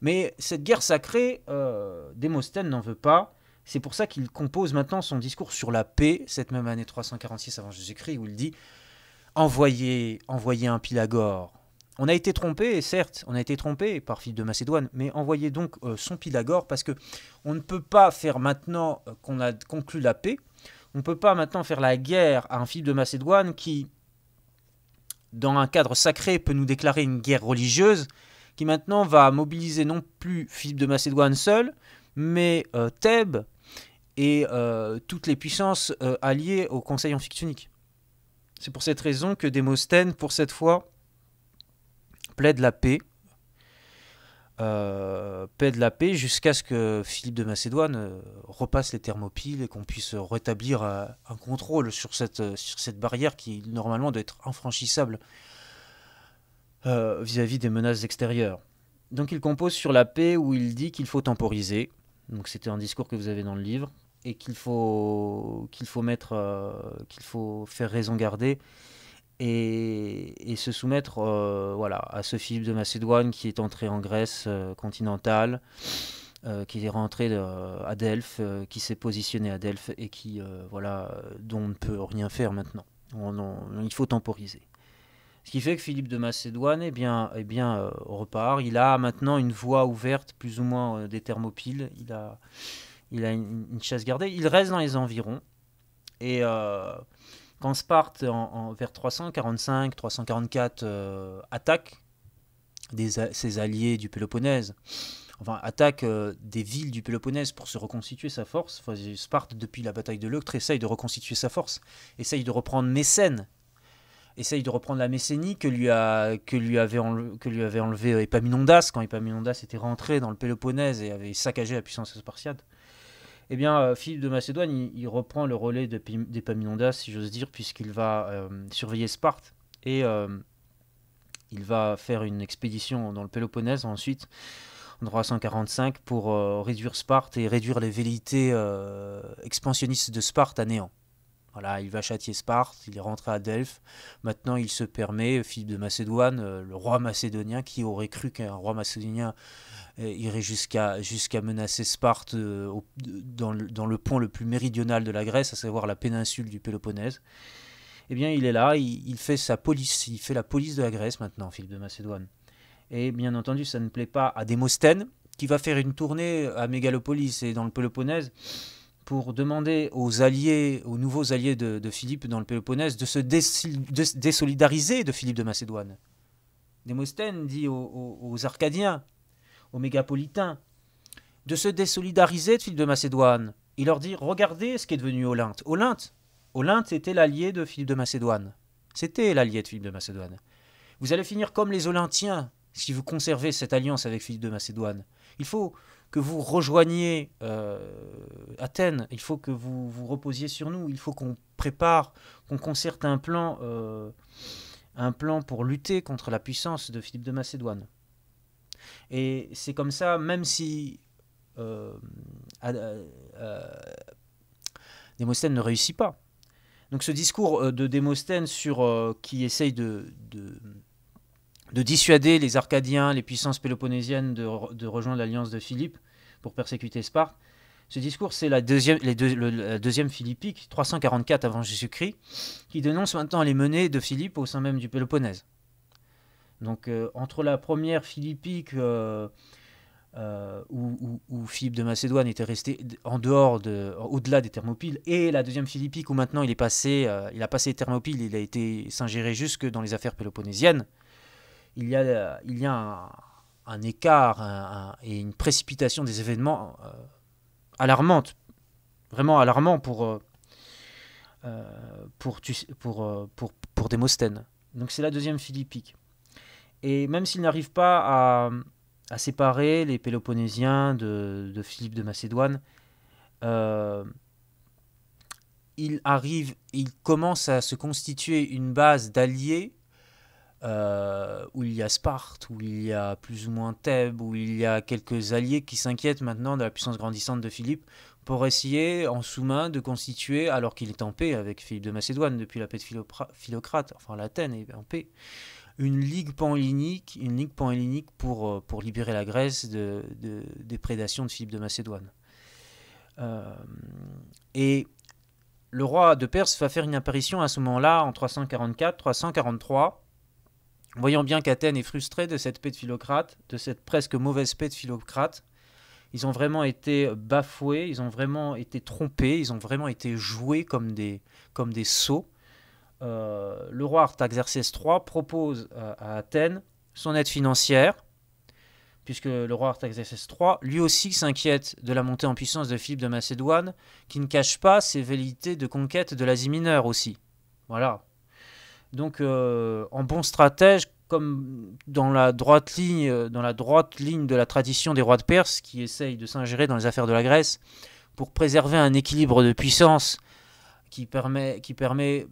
Mais cette guerre sacrée, euh, Démosthène n'en veut pas. C'est pour ça qu'il compose maintenant son discours sur la paix, cette même année 346 avant Jésus-Christ, où il dit Envoyez, envoyez un Pilagore. On a été trompé, certes, on a été trompé par Philippe de Macédoine, mais envoyez donc euh, son Pilagore, parce que on ne peut pas faire maintenant euh, qu'on a conclu la paix, on ne peut pas maintenant faire la guerre à un Philippe de Macédoine qui, dans un cadre sacré, peut nous déclarer une guerre religieuse, qui maintenant va mobiliser non plus Philippe de Macédoine seul, mais euh, Thèbes et euh, toutes les puissances euh, alliées au Conseil amphictyonique. C'est pour cette raison que Démosthène, pour cette fois, plaide la paix euh, paix de la paix jusqu'à ce que Philippe de Macédoine euh, repasse les thermopyles et qu'on puisse rétablir euh, un contrôle sur cette, sur cette barrière qui normalement doit être infranchissable vis-à-vis des menaces extérieures. Donc il compose sur la paix où il dit qu'il faut temporiser, donc c'était un discours que vous avez dans le livre, et qu'il faut, qu'il faut, qu'il faut faire raison garder et, se soumettre euh, voilà, à ce Philippe de Macédoine qui est entré en Grèce euh, continentale, euh, qui est rentré à Delphes, qui s'est positionné à Delphes et qui, voilà, dont on ne peut rien faire maintenant. il faut temporiser. Ce qui fait que Philippe de Macédoine eh bien, eh bien, repart. Il a maintenant une voie ouverte, plus ou moins des thermopyles. Il a, il a une, une, chasse gardée. Il reste dans les environs. Et, quand Sparte, en, vers 345, 344, euh, attaque des, ses alliés du Péloponnèse, enfin attaque euh, des villes du Péloponnèse pour se reconstituer sa force. Sparte, depuis la bataille de Leuctre, essaye de reconstituer sa force, essaye de reprendre Mécène, essaye de reprendre la mécénie que lui, a, que lui avait, enlevé, que lui avait enlevé Epaminondas quand Epaminondas était rentré dans le Péloponnèse et avait saccagé la puissance spartiate eh bien, euh, Philippe de Macédoine, il, reprend le relais de d'Epaminondas, si j'ose dire, puisqu'il va euh, surveiller Sparte et euh, il va faire une expédition dans le Péloponnèse ensuite, en 345, pour réduire Sparte et réduire les velléités expansionnistes de Sparte à néant. Voilà, il va châtier Sparte, il est rentré à Delphes. Maintenant, il se permet, Philippe de Macédoine, le roi macédonien, qui aurait cru qu'un roi macédonien euh, irait jusqu'à jusqu'à menacer Sparte euh, dans, le, pont le plus méridional de la Grèce, à savoir la péninsule du Péloponnèse. Eh bien, il est là, il, fait sa police, il fait la police de la Grèce maintenant, Philippe de Macédoine. Et bien entendu, ça ne plaît pas à Démosthène, qui va faire une tournée à Mégalopolis et dans le Péloponnèse pour demander aux alliés, aux nouveaux alliés de, Philippe dans le Péloponnèse de se désolidariser de Philippe de Macédoine. Démosthène dit aux Arcadiens aux mégapolitains, de se désolidariser de Philippe de Macédoine Il leur dit Regardez ce qui est devenu Olympe. Olympe était l'allié de Philippe de Macédoine. C'était l'allié de Philippe de Macédoine. Vous allez finir comme les Olympiens si vous conservez cette alliance avec Philippe de Macédoine. Il faut que vous rejoigniez euh, Athènes, il faut que vous vous reposiez sur nous, il faut qu'on prépare, qu'on concerte un plan, euh, un plan pour lutter contre la puissance de Philippe de Macédoine. Et c'est comme ça, même si euh, euh, euh ne réussit pas. Donc ce discours euh, de Démosthène sur, qui essaye de, dissuader les Arcadiens, les puissances péloponésiennes de, rejoindre l'alliance de Philippe pour persécuter Sparte, ce discours, c'est la deuxième, le, deuxième philippique, 344 avant Jésus-Christ, qui dénonce maintenant les menées de Philippe au sein même du Péloponnèse. Donc euh, entre la première philippique euh, euh, où, Philippe de Macédoine était resté en dehors au-delà des Thermopyles, et la deuxième Philippique où maintenant il est passé, il a passé les Thermopyles, il a été s'ingéré jusque dans les affaires péloponnésiennes. Il y a, il y a un, écart et une précipitation des événements alarmantes vraiment alarmant pour pour, pour, Donc c'est la deuxième Philippique. Et même s'il n'arrive pas à, séparer les Péloponnésiens de, Philippe de Macédoine, euh, il arrive, il commence à se constituer une base d'alliés euh, où il y a Sparte, où il y a plus ou moins Thèbes, où il y a quelques alliés qui s'inquiètent maintenant de la puissance grandissante de Philippe pour essayer en sous-main de constituer, alors qu'il est en paix avec Philippe de Macédoine depuis la paix de Philocrate, enfin l'Athènes est en paix, une ligue panhellénique, une ligue panhellénique pour, euh, pour libérer la Grèce de, des prédations de Philippe de Macédoine. Euh, et le roi de Perse va faire une apparition à ce moment-là, en 344-343, voyant bien qu'Athènes est frustrée de cette paix de Philocrate, de cette presque mauvaise paix de Philocrate. Ils ont vraiment été bafoués, ils ont vraiment été trompés, ils ont vraiment été joués comme des, comme des sots. Euh, le roi Artaxerxès III propose euh, à, Athènes son aide financière, puisque le roi Artaxerxès III, lui aussi, s'inquiète de la montée en puissance de Philippe de Macédoine, qui ne cache pas ses velléités de conquête de l'Asie mineure aussi. Voilà. Donc, euh, en bon stratège, comme dans la, droite ligne, dans la droite ligne de la tradition des rois de Perse, qui essayent de s'ingérer dans les affaires de la Grèce, pour préserver un équilibre de puissance qui permet, qui permet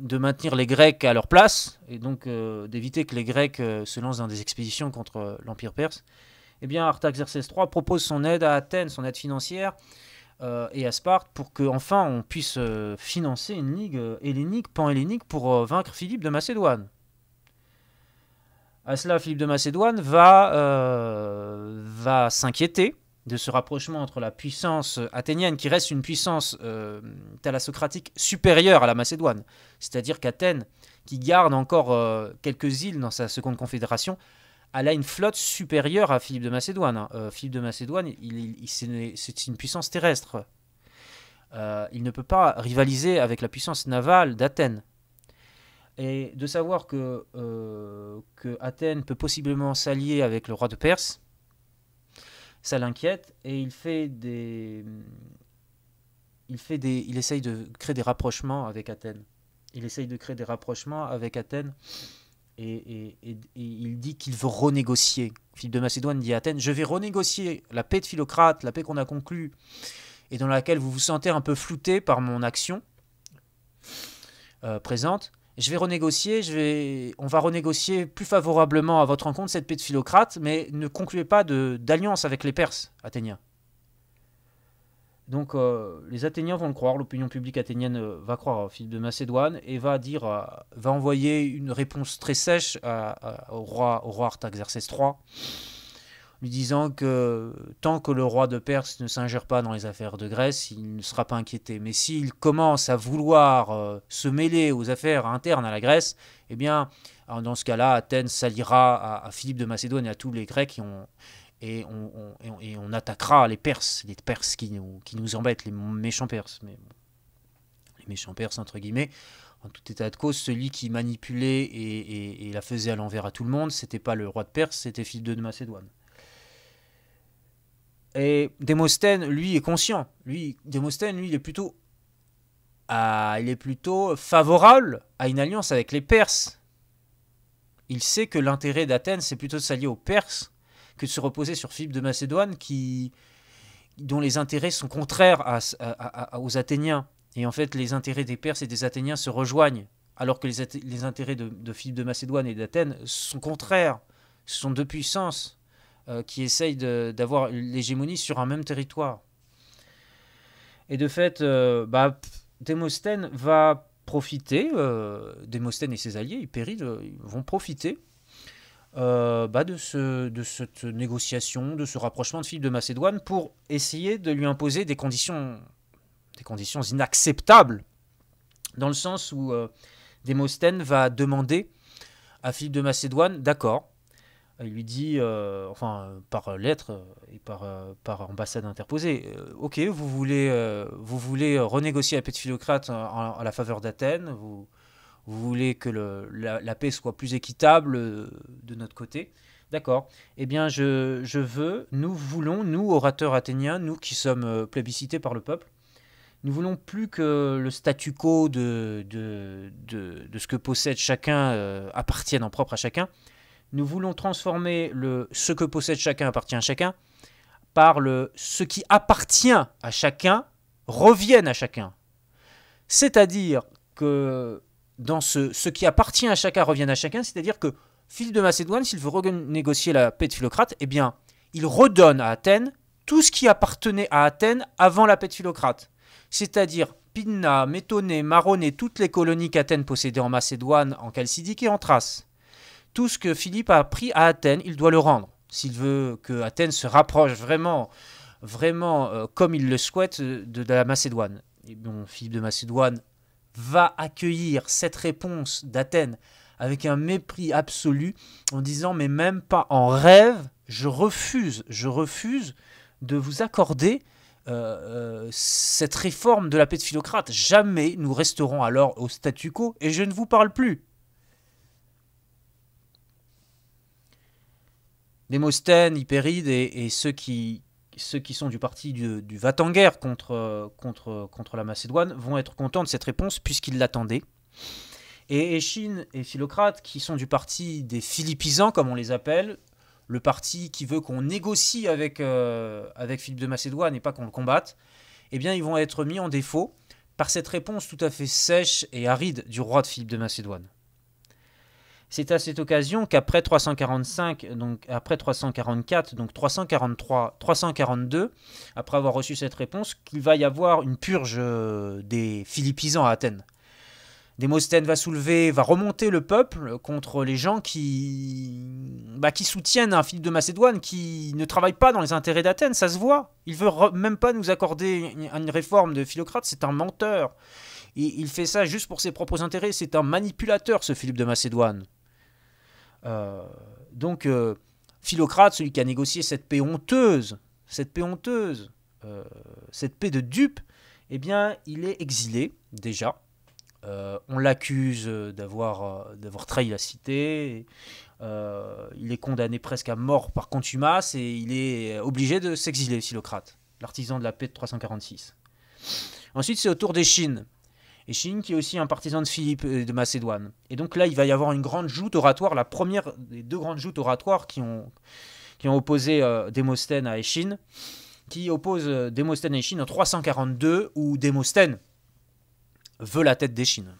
de maintenir les Grecs à leur place, et donc euh, d'éviter que les Grecs euh, se lancent dans des expéditions contre euh, l'Empire perse, eh bien Artaxerxès III propose son aide à Athènes, son aide financière, et à Sparte pour qu'enfin on puisse financer une ligue hellénique, pan pour vaincre Philippe de Macédoine. À cela, Philippe de Macédoine va, va s'inquiéter de ce rapprochement entre la puissance athénienne, qui reste une puissance euh, thalassocratique supérieure à la Macédoine, c'est-à-dire qu'Athènes, qui garde encore euh, quelques îles dans sa seconde confédération, elle a une flotte supérieure à Philippe de Macédoine. Hein. Euh, Philippe de Macédoine, il, c'est une puissance terrestre. Euh, il ne peut pas rivaliser avec la puissance navale d'Athènes. Et de savoir que, que Athènes peut possiblement s'allier avec le roi de Perse, ça l'inquiète et il fait des. Il, fait des, il essaye de créer des rapprochements avec Athènes. Il essaye de créer des rapprochements avec Athènes et, il dit qu'il veut renégocier. Philippe de Macédoine dit à Athènes, je vais renégocier la paix de Philocrate, la paix qu'on a conclue, et dans laquelle vous vous sentez un peu flouté par mon action euh, présente je vais renégocier, je on va renégocier plus favorablement à votre rencontre cette paix de Philocrate, mais ne concluez pas d'alliance avec les Perses athéniens. Donc euh, les Athéniens vont le croire, l'opinion publique athénienne euh, va croire au Philippe de Macédoine et va dire, va envoyer une réponse très sèche au roi, au roi III lui disant que tant que le roi de Perse ne s'ingère pas dans les affaires de Grèce, il ne sera pas inquiété. Mais s'il commence à vouloir euh, se mêler aux affaires internes à la Grèce, eh bien, dans ce cas-là, Athènes s'alliera à, Philippe de Macédoine et à tous les Grecs qui ont, et, on, attaquera les Perses, les Perses qui nous, embêtent, les méchants Perses. les méchants Perses, entre guillemets en tout état de cause, celui qui manipulait et, la faisait à l'envers à tout le monde, c'était pas le roi de Perse, c'était Philippe de Macédoine. Et Démosthène, lui, est conscient. Lui, Démosthène, lui, il est plutôt, ah, il est plutôt favorable à une alliance avec les Perses. Il sait que l'intérêt d'Athènes, c'est plutôt de s'allier aux Perses que de se reposer sur Philippe de Macédoine, qui, dont les intérêts sont contraires aux Athéniens. Et en fait, les intérêts des Perses et des Athéniens se rejoignent, alors que les, intérêts de, de Philippe de Macédoine et d'Athènes sont contraires. Ce sont deux puissances. Euh, qui essayent d'avoir l'hégémonie sur un même territoire. Et de fait, euh, bah, Démosthène va profiter, euh, Démosthène et ses alliés, Hyperide, euh, vont profiter bah, de, ce, de, cette négociation, de ce rapprochement de Philippe de Macédoine pour essayer de lui imposer des conditions, des conditions inacceptables, dans le sens où euh, Démosthène va demander à Philippe de Macédoine, d'accord, lui dit, euh, enfin par lettre et par, euh, par ambassade interposée, euh, ok, vous voulez, vous voulez renégocier la paix de Philocrate à la faveur d'Athènes, vous, voulez que la, paix soit plus équitable de notre côté. D'accord. Eh bien, je, veux, nous voulons, nous, orateurs athéniens, nous qui sommes plébiscités par le peuple, nous voulons plus que le statu quo de, de, de, ce que possède chacun appartienne en propre à chacun. Nous voulons transformer le ce que possède chacun appartient à chacun par le ce qui appartient à chacun revienne à chacun. C'est-à-dire que dans ce, ce qui appartient à chacun revienne à chacun, c'est-à-dire que Philippe de Macédoine, s'il veut renégocier la paix de Philocrate, eh bien, il redonne à Athènes tout ce qui appartenait à Athènes avant la paix de Philocrate. C'est-à-dire Pinna, Métonée, Maronée, toutes les colonies qu'Athènes possédait en Macédoine, en Chalcidique et en Thrace tout ce que Philippe a appris à Athènes, il doit le rendre. S'il veut que Athènes se rapproche vraiment, vraiment euh, comme il le souhaite, euh, de, la Macédoine. Et bon, Philippe de Macédoine va accueillir cette réponse d'Athènes avec un mépris absolu en disant mais même pas en rêve, je refuse, je refuse de vous accorder euh, cette réforme de la paix de Philocrate. Jamais nous resterons alors au statu quo et je ne vous parle plus. Démosthène, Hyperide et, ceux, qui, ceux qui sont du parti du, du Vatanguerre contre, contre, contre la Macédoine vont être contents de cette réponse puisqu'ils l'attendaient. Et Échine et Philocrate, qui sont du parti des Philippisans, comme on les appelle, le parti qui veut qu'on négocie avec, euh, avec Philippe de Macédoine et pas qu'on le combatte, eh bien, ils vont être mis en défaut par cette réponse tout à fait sèche et aride du roi de Philippe de Macédoine. C'est à cette occasion qu'après 345, donc après 344, donc 343, 342, après avoir reçu cette réponse, qu'il va y avoir une purge euh, des philippisans à Athènes. Démosthène va soulever, va remonter le peuple contre les gens qui, bah, soutiennent un Philippe de Macédoine qui ne travaille pas dans les intérêts d'Athènes, ça se voit. Il veut même pas nous accorder une, réforme de Philocrate, c'est un menteur. Et il fait ça juste pour ses propres intérêts, c'est un manipulateur ce Philippe de Macédoine. Euh, donc, euh, Philocrate, celui qui a négocié cette paix honteuse, cette paix honteuse, euh, cette paix de dupe, eh bien, il est exilé déjà. on l'accuse d'avoir trahi la cité. il est condamné presque à mort par contumace et il est obligé de s'exiler, Philocrate, l'artisan de la paix de 346. Ensuite, c'est au tour des Chines. Et Chine qui est aussi un partisan de Philippe euh, de Macédoine. Et donc là, il va y avoir une grande joute oratoire, la première des deux grandes joutes oratoires qui ont, qui ont opposé euh, Démosthène à Échine, qui oppose euh, Démosthène à Échine en 342, où Démosthène veut la tête d'Échine.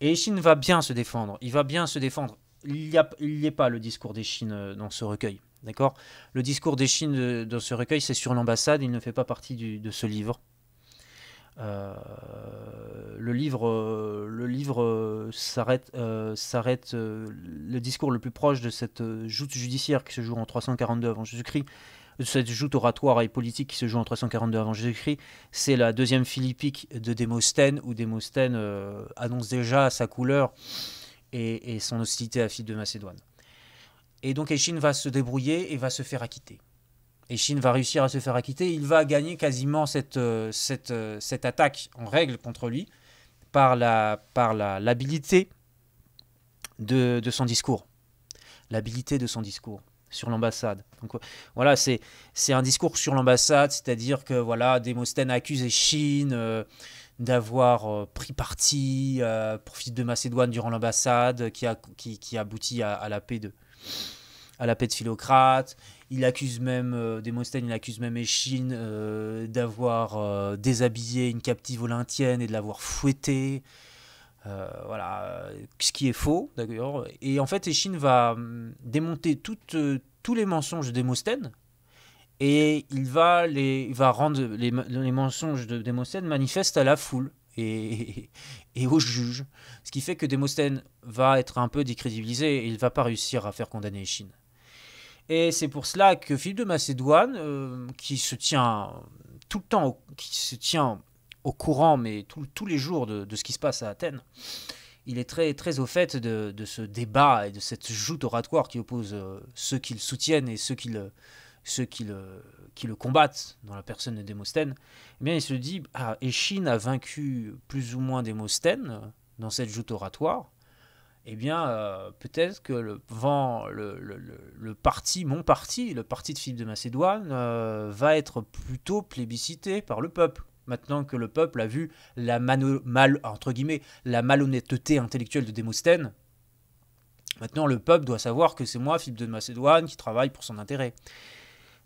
Et Échine va bien se défendre, il va bien se défendre. Il n'y a, il n'y a pas le discours d'Échine dans ce recueil. D'accord Le discours d'Échine dans ce recueil, c'est sur l'ambassade, il ne fait pas partie de ce livre. Euh, le livre, euh, le livre euh, s'arrête, s'arrête le discours le plus proche de cette joute judiciaire qui se joue en 342 avant Jésus-Christ, de cette joute oratoire et politique qui se joue en 342 avant Jésus-Christ, c'est la deuxième philippique de Démosthène, où Démosthène annonce déjà sa couleur et, son hostilité à Philippe de Macédoine. Et donc Échine va se débrouiller et va se faire acquitter et Chine va réussir à se faire acquitter, il va gagner quasiment cette, euh, cette, euh, cette attaque en règle contre lui par la par l'habilité la, de, de, son discours. L'habilité de son discours sur l'ambassade. Donc euh, voilà, c'est c'est un discours sur l'ambassade, c'est-à-dire que voilà, Démosthène a accusé Chine d'avoir pris parti euh, de Macédoine durant l'ambassade qui, a, qui, qui aboutit à, à, la paix de à la paix de Philocrate, il accuse même euh, il accuse même Échine euh, d'avoir euh, déshabillé une captive olympienne et de l'avoir fouettée. Euh, voilà, ce qui est faux d'ailleurs. Et en fait, Échine va mm, démonter toutes, tous les mensonges de d'Émosthène et il va, rendre les, mensonges de Démosthène manifestes à la foule. Et, et, aux juges. Ce qui fait que Démosthène va être un peu décrédibilisé et il va pas réussir à faire condamner Chine. Et c'est pour cela que Philippe de Macédoine, euh, qui se tient tout le temps, au, qui se tient au courant, mais tous les jours de, ce qui se passe à Athènes, il est très, très au fait de, ce débat et de cette joute oratoire qui oppose euh, ceux qui le soutiennent et ceux qui le, ceux qui le, euh, qui le combattent, dans la personne de Démosthène. Eh bien, il se dit, ah, Échine a vaincu plus ou moins Démosthène dans cette joute oratoire eh bien, euh, peut-être que le parti, mon parti, le parti de Philippe de Macédoine, euh, va être plutôt plébiscité par le peuple. Maintenant que le peuple a vu la, malhonnêteté intellectuelle de Démosthène, maintenant le peuple doit savoir que c'est moi, Philippe de Macédoine, qui travaille pour son intérêt.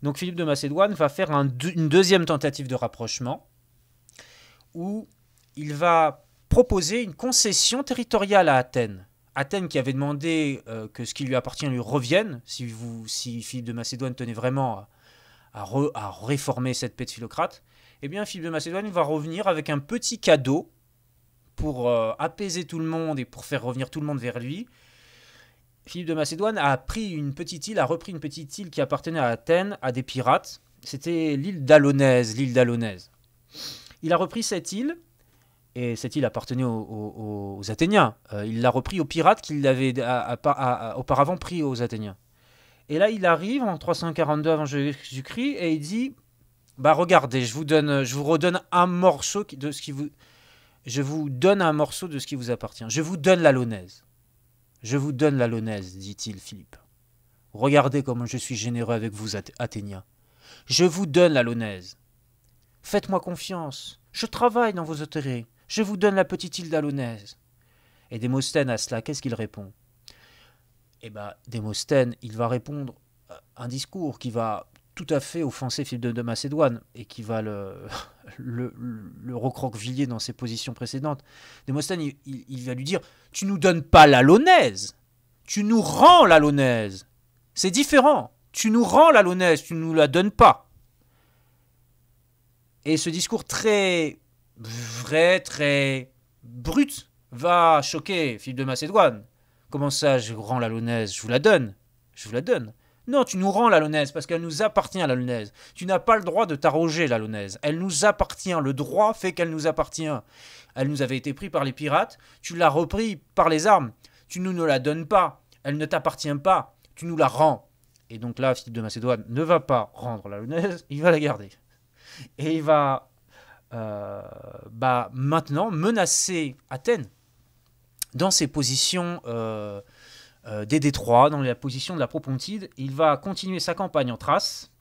Donc Philippe de Macédoine va faire une deuxième tentative de rapprochement où il va proposer une concession territoriale à Athènes Athènes qui avait demandé euh, que ce qui lui appartient lui revienne, si, vous, si Philippe de Macédoine tenait vraiment à, réformer cette paix de Philocrate, eh bien Philippe de Macédoine va revenir avec un petit cadeau pour euh, apaiser tout le monde et pour faire revenir tout le monde vers lui. Philippe de Macédoine a pris une petite île, a repris une petite île qui appartenait à Athènes, à des pirates. C'était l'île d'Alonaise, l'île d'Alonaise. Il a repris cette île et cette île appartenait aux, Athéniens. Euh, il l'a repris aux pirates qu'il avait auparavant pris aux Athéniens. Et là, il arrive en 342 avant Jésus-Christ et il dit Bah, regardez, je vous, donne, je vous redonne un morceau de ce qui vous. Je vous donne un morceau de ce qui vous appartient. Je vous donne la lonaise. Je vous donne la lonaise, dit-il Philippe. Regardez comment je suis généreux avec vous, Athéniens. Je vous donne la lonaise. Faites-moi confiance. Je travaille dans vos intérêts. Je vous donne la petite île d'Alonèse. Et Démosthène à cela, qu'est-ce qu'il répond Eh bien, Démosthène, il va répondre un discours qui va tout à fait offenser Philippe de, de Macédoine et qui va le, le, recroqueviller dans ses positions précédentes. Démosthène, il, va lui dire Tu nous donnes pas l'Alonèse, tu nous rends l'Alonèse. C'est différent. Tu nous rends l'Alonèse, tu ne nous la donnes pas. Et ce discours très vrai, très brut, va choquer Philippe de Macédoine. Comment ça, je vous rends la Lonaise Je vous la donne. Je vous la donne. Non, tu nous rends la Lonaise parce qu'elle nous appartient, la Lonaise. Tu n'as pas le droit de t'arroger, la Lonaise. Elle nous appartient. Le droit fait qu'elle nous appartient. Elle nous avait été prise par les pirates. Tu l'as repris par les armes. Tu nous ne la donnes pas. Elle ne t'appartient pas. Tu nous la rends. Et donc là, Philippe de Macédoine ne va pas rendre la Lonaise. Il va la garder. Et il va euh, bah, maintenant menacer Athènes dans ses positions euh, euh, des détroits, dans la position de la Propontide. Il va continuer sa campagne en Thrace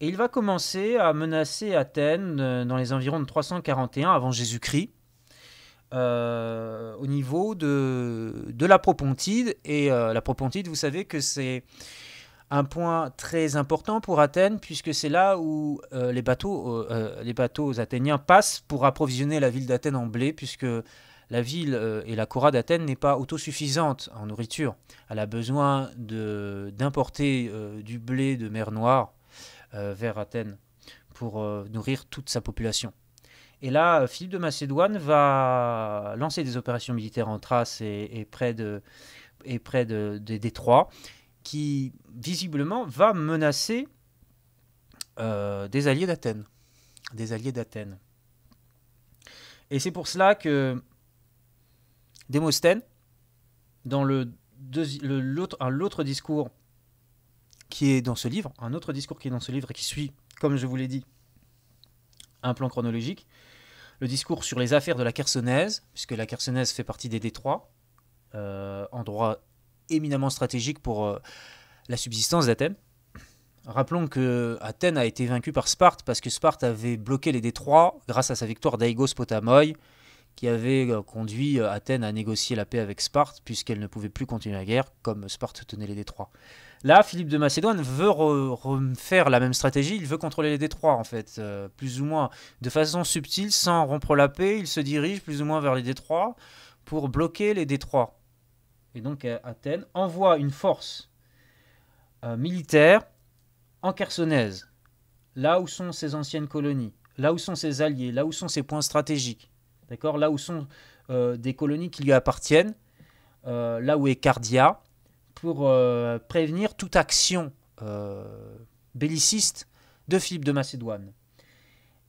et il va commencer à menacer Athènes dans les environs de 341 avant Jésus-Christ. au niveau de, de la Propontide. Et la Propontide, vous savez que c'est un point très important pour Athènes, puisque c'est là où euh, les, bateaux, euh, euh, les bateaux athéniens passent pour approvisionner la ville d'Athènes en blé, puisque la ville et la Cora d'Athènes n'est pas autosuffisante en nourriture. Elle a besoin d'importer du blé de mer Noire vers Athènes pour nourrir toute sa population. Et là, Philippe de Macédoine va lancer des opérations militaires en Thrace et, près de et près de, des détroits, qui visiblement va menacer euh, des alliés d'Athènes. Des alliés d'Athènes. Et c'est pour cela que Démosthène, dans l'autre discours qui est dans ce livre, un autre discours qui est dans ce livre et qui suit, comme je vous l'ai dit, un plan chronologique, le discours sur les affaires de la Chersonèse, puisque la Chersonèse fait partie des Détroits, euh, en droit éminemment stratégique pour euh, la subsistance d'Athènes. Rappelons que Athènes a été vaincue par Sparte parce que Sparte avait bloqué les détroits grâce à sa victoire d'Aigos Potamoi, qui avait euh, conduit euh, Athènes à négocier la paix avec Sparte puisqu'elle ne pouvait plus continuer la guerre comme Sparte tenait les détroits. Là, Philippe de Macédoine veut refaire la même stratégie, il veut contrôler les détroits en fait, plus ou moins de façon subtile, sans rompre la paix, il se dirige plus ou moins vers les détroits pour bloquer les détroits et donc euh, Athènes, envoie une force euh, militaire en Chersonèse, là où sont ses anciennes colonies, là où sont ses alliés, là où sont ses points stratégiques, d'accord là où sont euh, des colonies qui lui appartiennent, là où est Cardia, pour prévenir toute action belliciste de Philippe de Macédoine.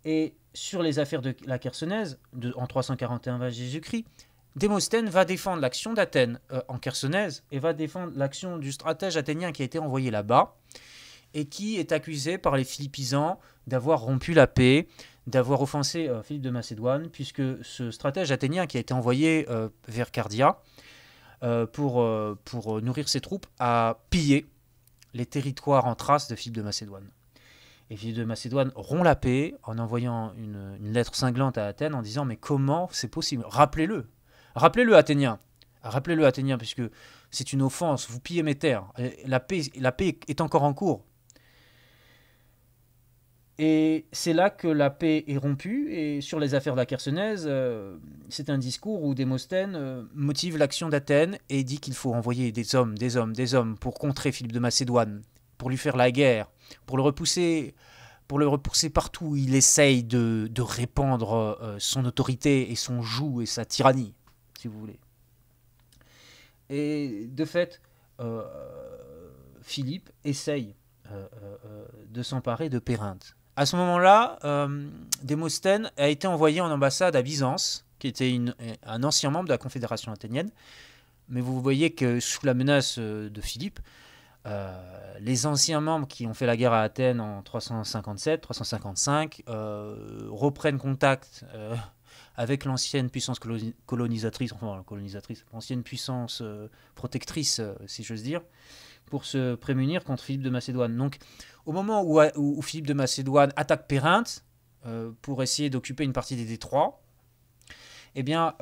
Et sur les affaires de la Chersonèse, en 341 Jésus-Christ, Démosthène va défendre l'action d'Athènes euh, en Chersonèse et va défendre l'action du stratège athénien qui a été envoyé là-bas et qui est accusé par les Philippisans d'avoir rompu la paix, d'avoir offensé euh, Philippe de Macédoine, puisque ce stratège athénien qui a été envoyé euh, vers Cardia pour, pour nourrir ses troupes a pillé les territoires en trace de Philippe de Macédoine. Et Philippe de Macédoine rompt la paix en envoyant une lettre cinglante à Athènes en disant Mais comment c'est possible Rappelez-le, Rappelez-le, Athéniens. Rappelez-le, Athéniens, puisque c'est une offense. Vous pillez mes terres. La paix, la paix est encore en cours. Et c'est là que la paix est rompue. Et sur les affaires la chersonèse euh, c'est un discours où Démosthène euh, motive l'action d'Athènes et dit qu'il faut envoyer des hommes, des hommes, des hommes pour contrer Philippe de Macédoine, pour lui faire la guerre, pour le repousser, pour le repousser partout où il essaye de, de répandre euh, son autorité et son joug et sa tyrannie si vous voulez. Et de fait, euh, Philippe essaye euh, euh, de s'emparer de Périnthe. À ce moment-là, Démosthène a été envoyé en ambassade à Byzance, qui était une, un ancien membre de la Confédération athénienne. Mais vous voyez que sous la menace de Philippe, les anciens membres qui ont fait la guerre à Athènes en 357, 355 reprennent contact avec l'ancienne puissance colonisatrice, enfin colonisatrice, ancienne puissance euh, protectrice, euh, si j'ose dire, pour se prémunir contre Philippe de Macédoine. Donc, au moment où, Philippe de Macédoine attaque Périnthe euh, pour essayer d'occuper une partie des détroits, eh bien,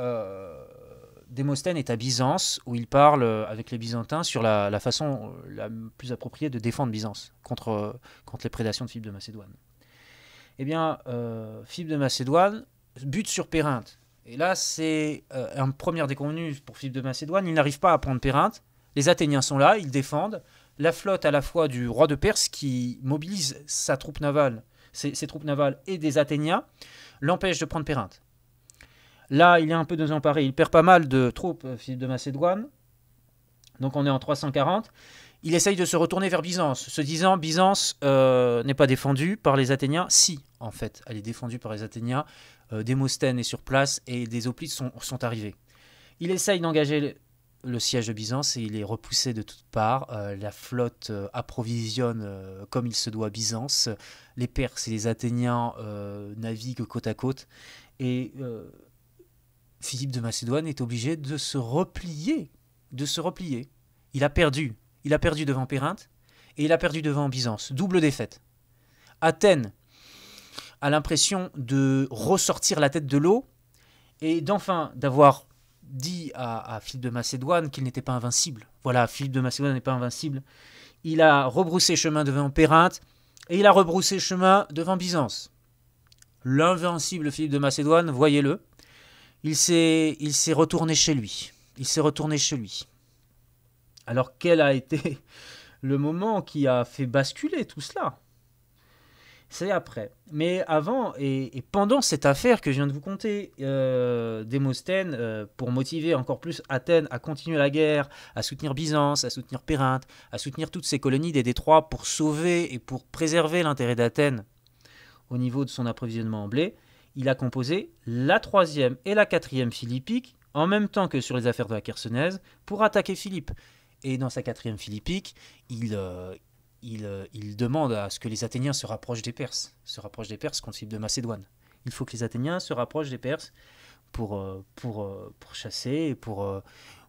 Démosthène est à Byzance, où il parle avec les Byzantins sur la, façon la plus appropriée de défendre Byzance contre, contre les prédations de Philippe de Macédoine. Eh bien, Philippe de Macédoine but sur périnthe Et là, c'est euh, un premier déconvenu pour Philippe de Macédoine. Il n'arrive pas à prendre périnthe Les Athéniens sont là, ils défendent. La flotte à la fois du roi de Perse qui mobilise sa troupe navale, ses, troupes navales et des Athéniens l'empêche de prendre périnthe Là, il est un peu désemparé. Il perd pas mal de troupes, euh, Philippe de Macédoine. Donc on est en 340. Il essaye de se retourner vers Byzance, se disant Byzance euh, n'est pas défendue par les Athéniens. Si, en fait, elle est défendue par les Athéniens. Euh, Démosthène est sur place et des hoplites sont, arrivés. Il essaye d'engager le, siège de Byzance et il est repoussé de toutes parts. Euh, la flotte euh, approvisionne comme il se doit Byzance. Les Perses et les Athéniens naviguent côte à côte. Et Philippe de Macédoine est obligé de se replier. De se replier. Il a perdu. Il a perdu devant Périnthe et il a perdu devant Byzance. Double défaite. Athènes a l'impression de ressortir la tête de l'eau et d'enfin d'avoir dit à, Philippe de Macédoine qu'il n'était pas invincible. Voilà, Philippe de Macédoine n'est pas invincible. Il a rebroussé chemin devant Périnthe et il a rebroussé chemin devant Byzance. L'invincible Philippe de Macédoine, voyez-le, il s'est retourné chez lui. Il s'est retourné chez lui. Alors quel a été le moment qui a fait basculer tout cela c'est après. Mais avant et, pendant cette affaire que je viens de vous conter, euh, euh, pour motiver encore plus Athènes à continuer la guerre, à soutenir Byzance, à soutenir Périnthe, à soutenir toutes ses colonies des détroits pour sauver et pour préserver l'intérêt d'Athènes au niveau de son approvisionnement en blé, il a composé la troisième et la quatrième philippique en même temps que sur les affaires de la Chersonèse pour attaquer Philippe. Et dans sa quatrième philippique, il, euh, euh, il, demande à ce que les Athéniens se rapprochent des Perses, se rapprochent des Perses contre Philippe de Macédoine. Il faut que les Athéniens se rapprochent des Perses pour, euh, pour, euh, pour chasser pour,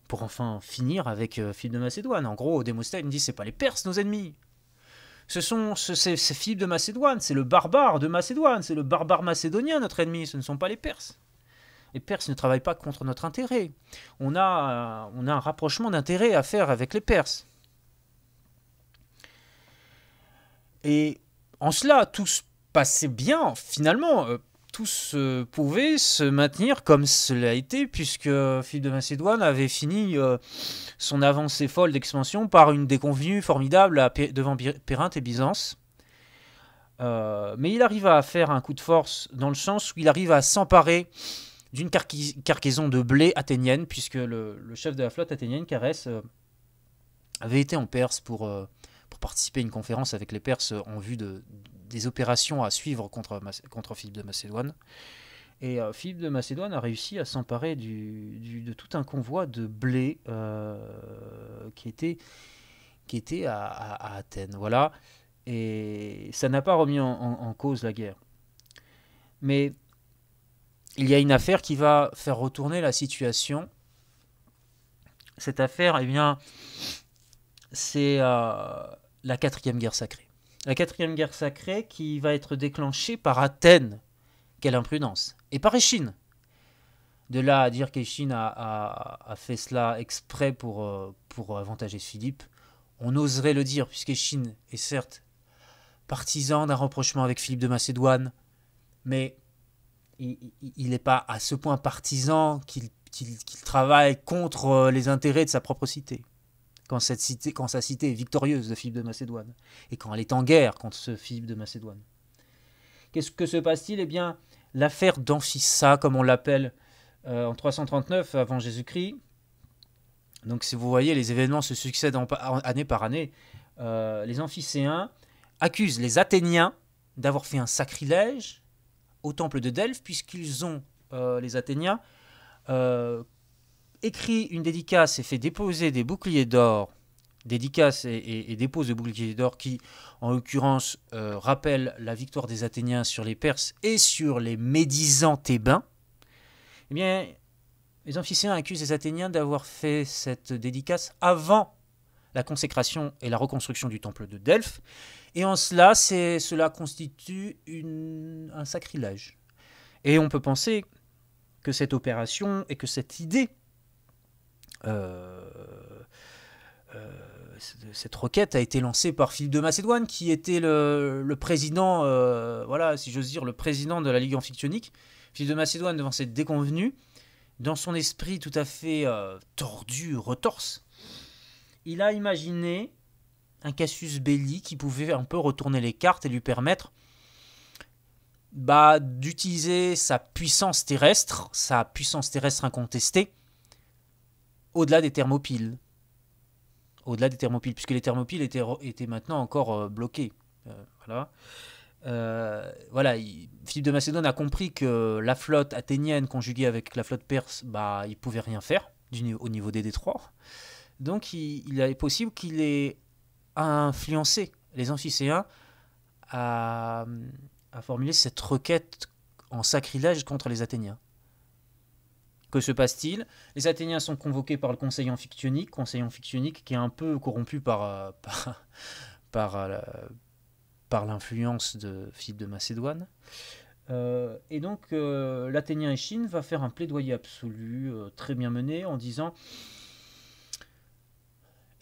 pour enfin finir avec Philippe de Macédoine. En gros, Démosthène dit c'est pas les Perses nos ennemis. Ce sont c'est Philippe de Macédoine, c'est le barbare de Macédoine, c'est le barbare macédonien notre ennemi, ce ne sont pas les Perses. Les Perses ne travaillent pas contre notre intérêt. On a, on a un rapprochement d'intérêt à faire avec les Perses. Et en cela, tout se passait bien, finalement. Euh, tout se pouvait se maintenir comme cela a été, puisque Philippe de Macédoine avait fini euh, son avancée folle d'expansion par une déconvenue formidable devant Périnthe et Byzance. Euh, mais il arriva à faire un coup de force dans le sens où il arrive à s'emparer d'une cargaison de blé athénienne, puisque le, chef de la flotte athénienne, Carès, avait été en Perse pour participer à une conférence avec les Perses en vue de, des opérations à suivre contre, contre Philippe de Macédoine. Et euh, Philippe de Macédoine a réussi à s'emparer du, du, de tout un convoi de blé euh, qui était, qui était à, Athènes. Voilà. Et ça n'a pas remis en, cause la guerre. Mais il y a une affaire qui va faire retourner la situation. Cette affaire, eh bien, c'est euh, la quatrième guerre sacrée. La quatrième guerre sacrée qui va être déclenchée par Athènes, quelle imprudence, et par Échine. De là à dire qu'Échine a, a, fait cela exprès pour, euh, pour avantager Philippe, on oserait le dire, puisque puisqu'Échine est certes partisan d'un rapprochement avec Philippe de Macédoine, mais il n'est pas à ce point partisan qu'il travaille contre euh, les intérêts de sa propre cité quand, cette cité, quand sa cité est victorieuse de Philippe de Macédoine, et quand elle est en guerre contre ce Philippe de Macédoine. Qu'est-ce que se passe-t-il Eh bien, l'affaire d'Amphissa, comme on l'appelle euh, en 339 avant Jésus-Christ, donc si vous voyez, les événements se succèdent année par année, euh, les Amphicéens accusent les Athéniens d'avoir fait un sacrilège au temple de Delphes, puisqu'ils ont, euh, les Athéniens, écrit une dédicace et fait déposer des boucliers d'or, dédicace et, dépose des boucliers d'or qui, en l'occurrence, euh, rappellent la victoire des Athéniens sur les Perses et sur les médisants Thébains, eh bien, les amphicéens accusent les Athéniens d'avoir fait cette dédicace avant la consécration et la reconstruction du temple de Delphes, et en cela, cela constitue un sacrilège. Et on peut penser que cette opération et que cette idée euh, euh, cette requête a été lancée par Philippe de Macédoine, qui était le, président, euh, voilà, si j'ose dire, le président de la Ligue amphictyonique. Philippe de Macédoine, devant cette déconvenue, dans son esprit tout à fait tordu, retorse, il a imaginé un Cassius belli qui pouvait un peu retourner les cartes et lui permettre bah, d'utiliser sa puissance terrestre, sa puissance terrestre incontestée, au-delà des thermopiles. Au-delà des thermopiles, puisque les thermopiles étaient, maintenant encore euh, bloqués. Euh, voilà. Euh, Philippe de Macédone a compris que la flotte athénienne conjuguée avec la flotte perse, bah, il pouvait rien faire du, au niveau des détroits. Donc il, est possible qu'il ait influencé les amphicéens à, formuler cette requête en sacrilège contre les Athéniens. Que se passe-t-il Les Athéniens sont convoqués par le conseil amphictyonique, conseil amphictyonique qui est un peu corrompu par, euh, euh, par, l'influence de Philippe de Macédoine. Euh, et donc l'Athénien Échine va faire un plaidoyer absolu, très bien mené, en disant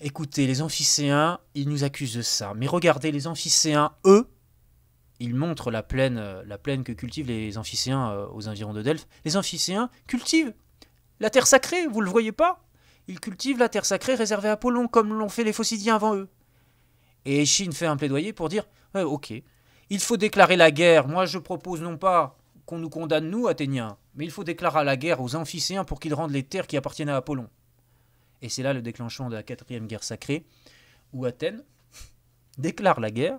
Écoutez, les amphicéens, ils nous accusent de ça, mais regardez, les amphicéens, eux, il montre la plaine, euh, la plaine que cultivent les amphicéens euh, aux environs de Delphes. Les amphicéens cultivent la terre sacrée, vous ne le voyez pas Ils cultivent la terre sacrée réservée à Apollon, comme l'ont fait les Phocidiens avant eux. Et Échine fait un plaidoyer pour dire Ok, il faut déclarer la guerre. Moi, je propose non pas qu'on nous condamne, nous, Athéniens, mais il faut déclarer la guerre aux amphicéens pour qu'ils rendent les terres qui appartiennent à Apollon. Et c'est là le déclenchement de la quatrième guerre sacrée, où Athènes déclare la guerre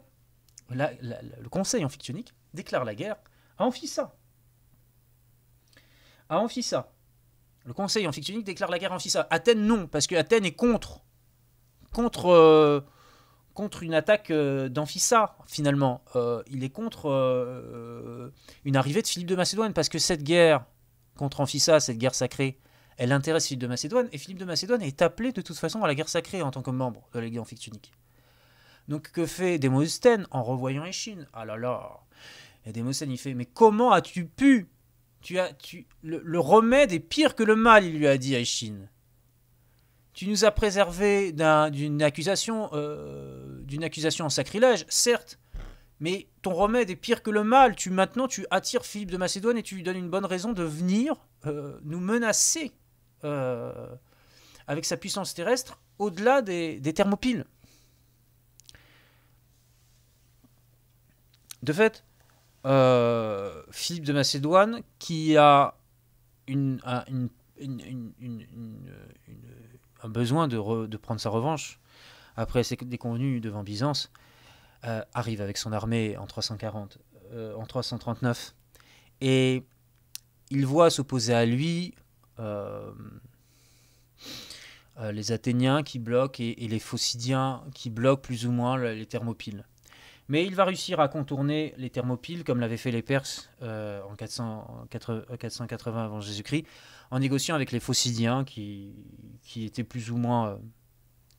le conseil amphictyonique déclare la guerre à Amphissa. À Amphissa. Le conseil amphictyonique déclare la guerre à Amphissa. Athènes, non, parce que Athènes est contre. Contre, euh, contre une attaque euh, d'Amphissa, finalement. Euh, il est contre une arrivée de Philippe de Macédoine, parce que cette guerre contre Amphissa, cette guerre sacrée, elle intéresse Philippe de Macédoine, et Philippe de Macédoine est appelé de toute façon à la guerre sacrée en tant que membre de la en amphictyonique. Donc que fait Demosthène en revoyant Échine Ah là là Et Démosthène il fait Mais comment as-tu pu tu as, tu, le, remède est pire que le mal, il lui a dit à Échine. Tu nous as préservé d'une accusation, euh, d'une accusation en sacrilège, certes, mais ton remède est pire que le mal. Tu maintenant tu attires Philippe de Macédoine et tu lui donnes une bonne raison de venir euh, nous menacer euh, avec sa puissance terrestre au-delà des, des Thermopyles. de fait, euh, Philippe de Macédoine, qui a un besoin de, prendre sa revanche après ses déconvenus devant Byzance, euh, arrive avec son armée en 340, euh, en 339, et il voit s'opposer à lui les Athéniens qui bloquent et, les Phocidiens qui bloquent plus ou moins les Thermopyles. Mais il va réussir à contourner les thermopyles, comme l'avaient fait les Perses euh, en 480 euh, avant Jésus-Christ, en négociant avec les Phocidiens, qui, étaient plus ou moins. Euh,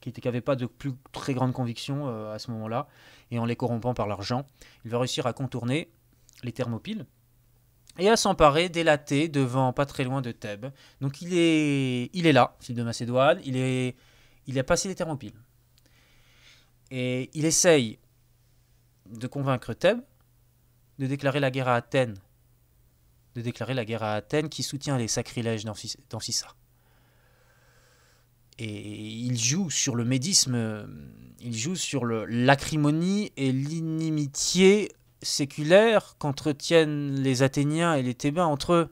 qui n'avaient pas de plus très grande conviction à ce moment-là, et en les corrompant par l'argent. Il va réussir à contourner les thermopyles et à s'emparer d'élater devant pas très loin de Thèbes. Donc il est, il est là, Philippe de Macédoine, il, est, il a passé les thermopyles. Et il essaye de convaincre Thèbes de déclarer la guerre à Athènes, de déclarer la guerre à Athènes qui soutient les sacrilèges d'Amphissa. Et il joue sur le médisme, euh, il joue sur l'acrimonie et l'inimitié séculaire qu'entretiennent les Athéniens et les Thébains entre eux,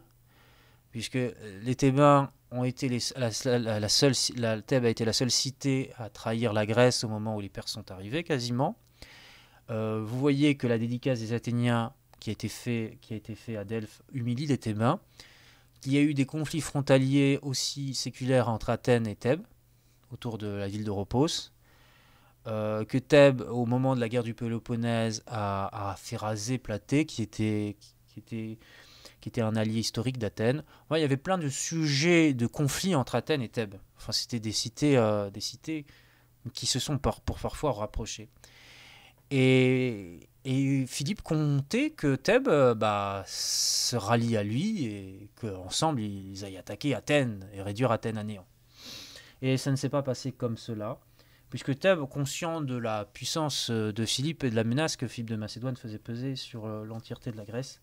puisque euh, les Thébains ont été la, seule, Thèbes a été la seule cité à trahir la Grèce au moment où les Perses sont arrivés quasiment. Euh, vous voyez que la dédicace des Athéniens qui a été faite fait à Delphes humilie les Thébains, qu'il y a eu des conflits frontaliers aussi séculaires entre Athènes et Thèbes, autour de la ville de Ropos, euh, que Thèbes, au moment de la guerre du Péloponnèse, a, fait raser Platée, qui était, qui était, qui était un allié historique d'Athènes. il y avait plein de sujets de conflits entre Athènes et Thèbes. Enfin, c'était des cités, euh, des cités qui se sont pour parfois rapprochées. Et, Philippe comptait que Thèbes euh, bah, se rallie à lui et qu'ensemble ils aillent attaquer Athènes et réduire Athènes à néant. Et ça ne s'est pas passé comme cela, puisque Thèbes, conscient de la puissance euh, de Philippe et de la menace que Philippe de Macédoine faisait peser sur euh, l'entièreté de la Grèce,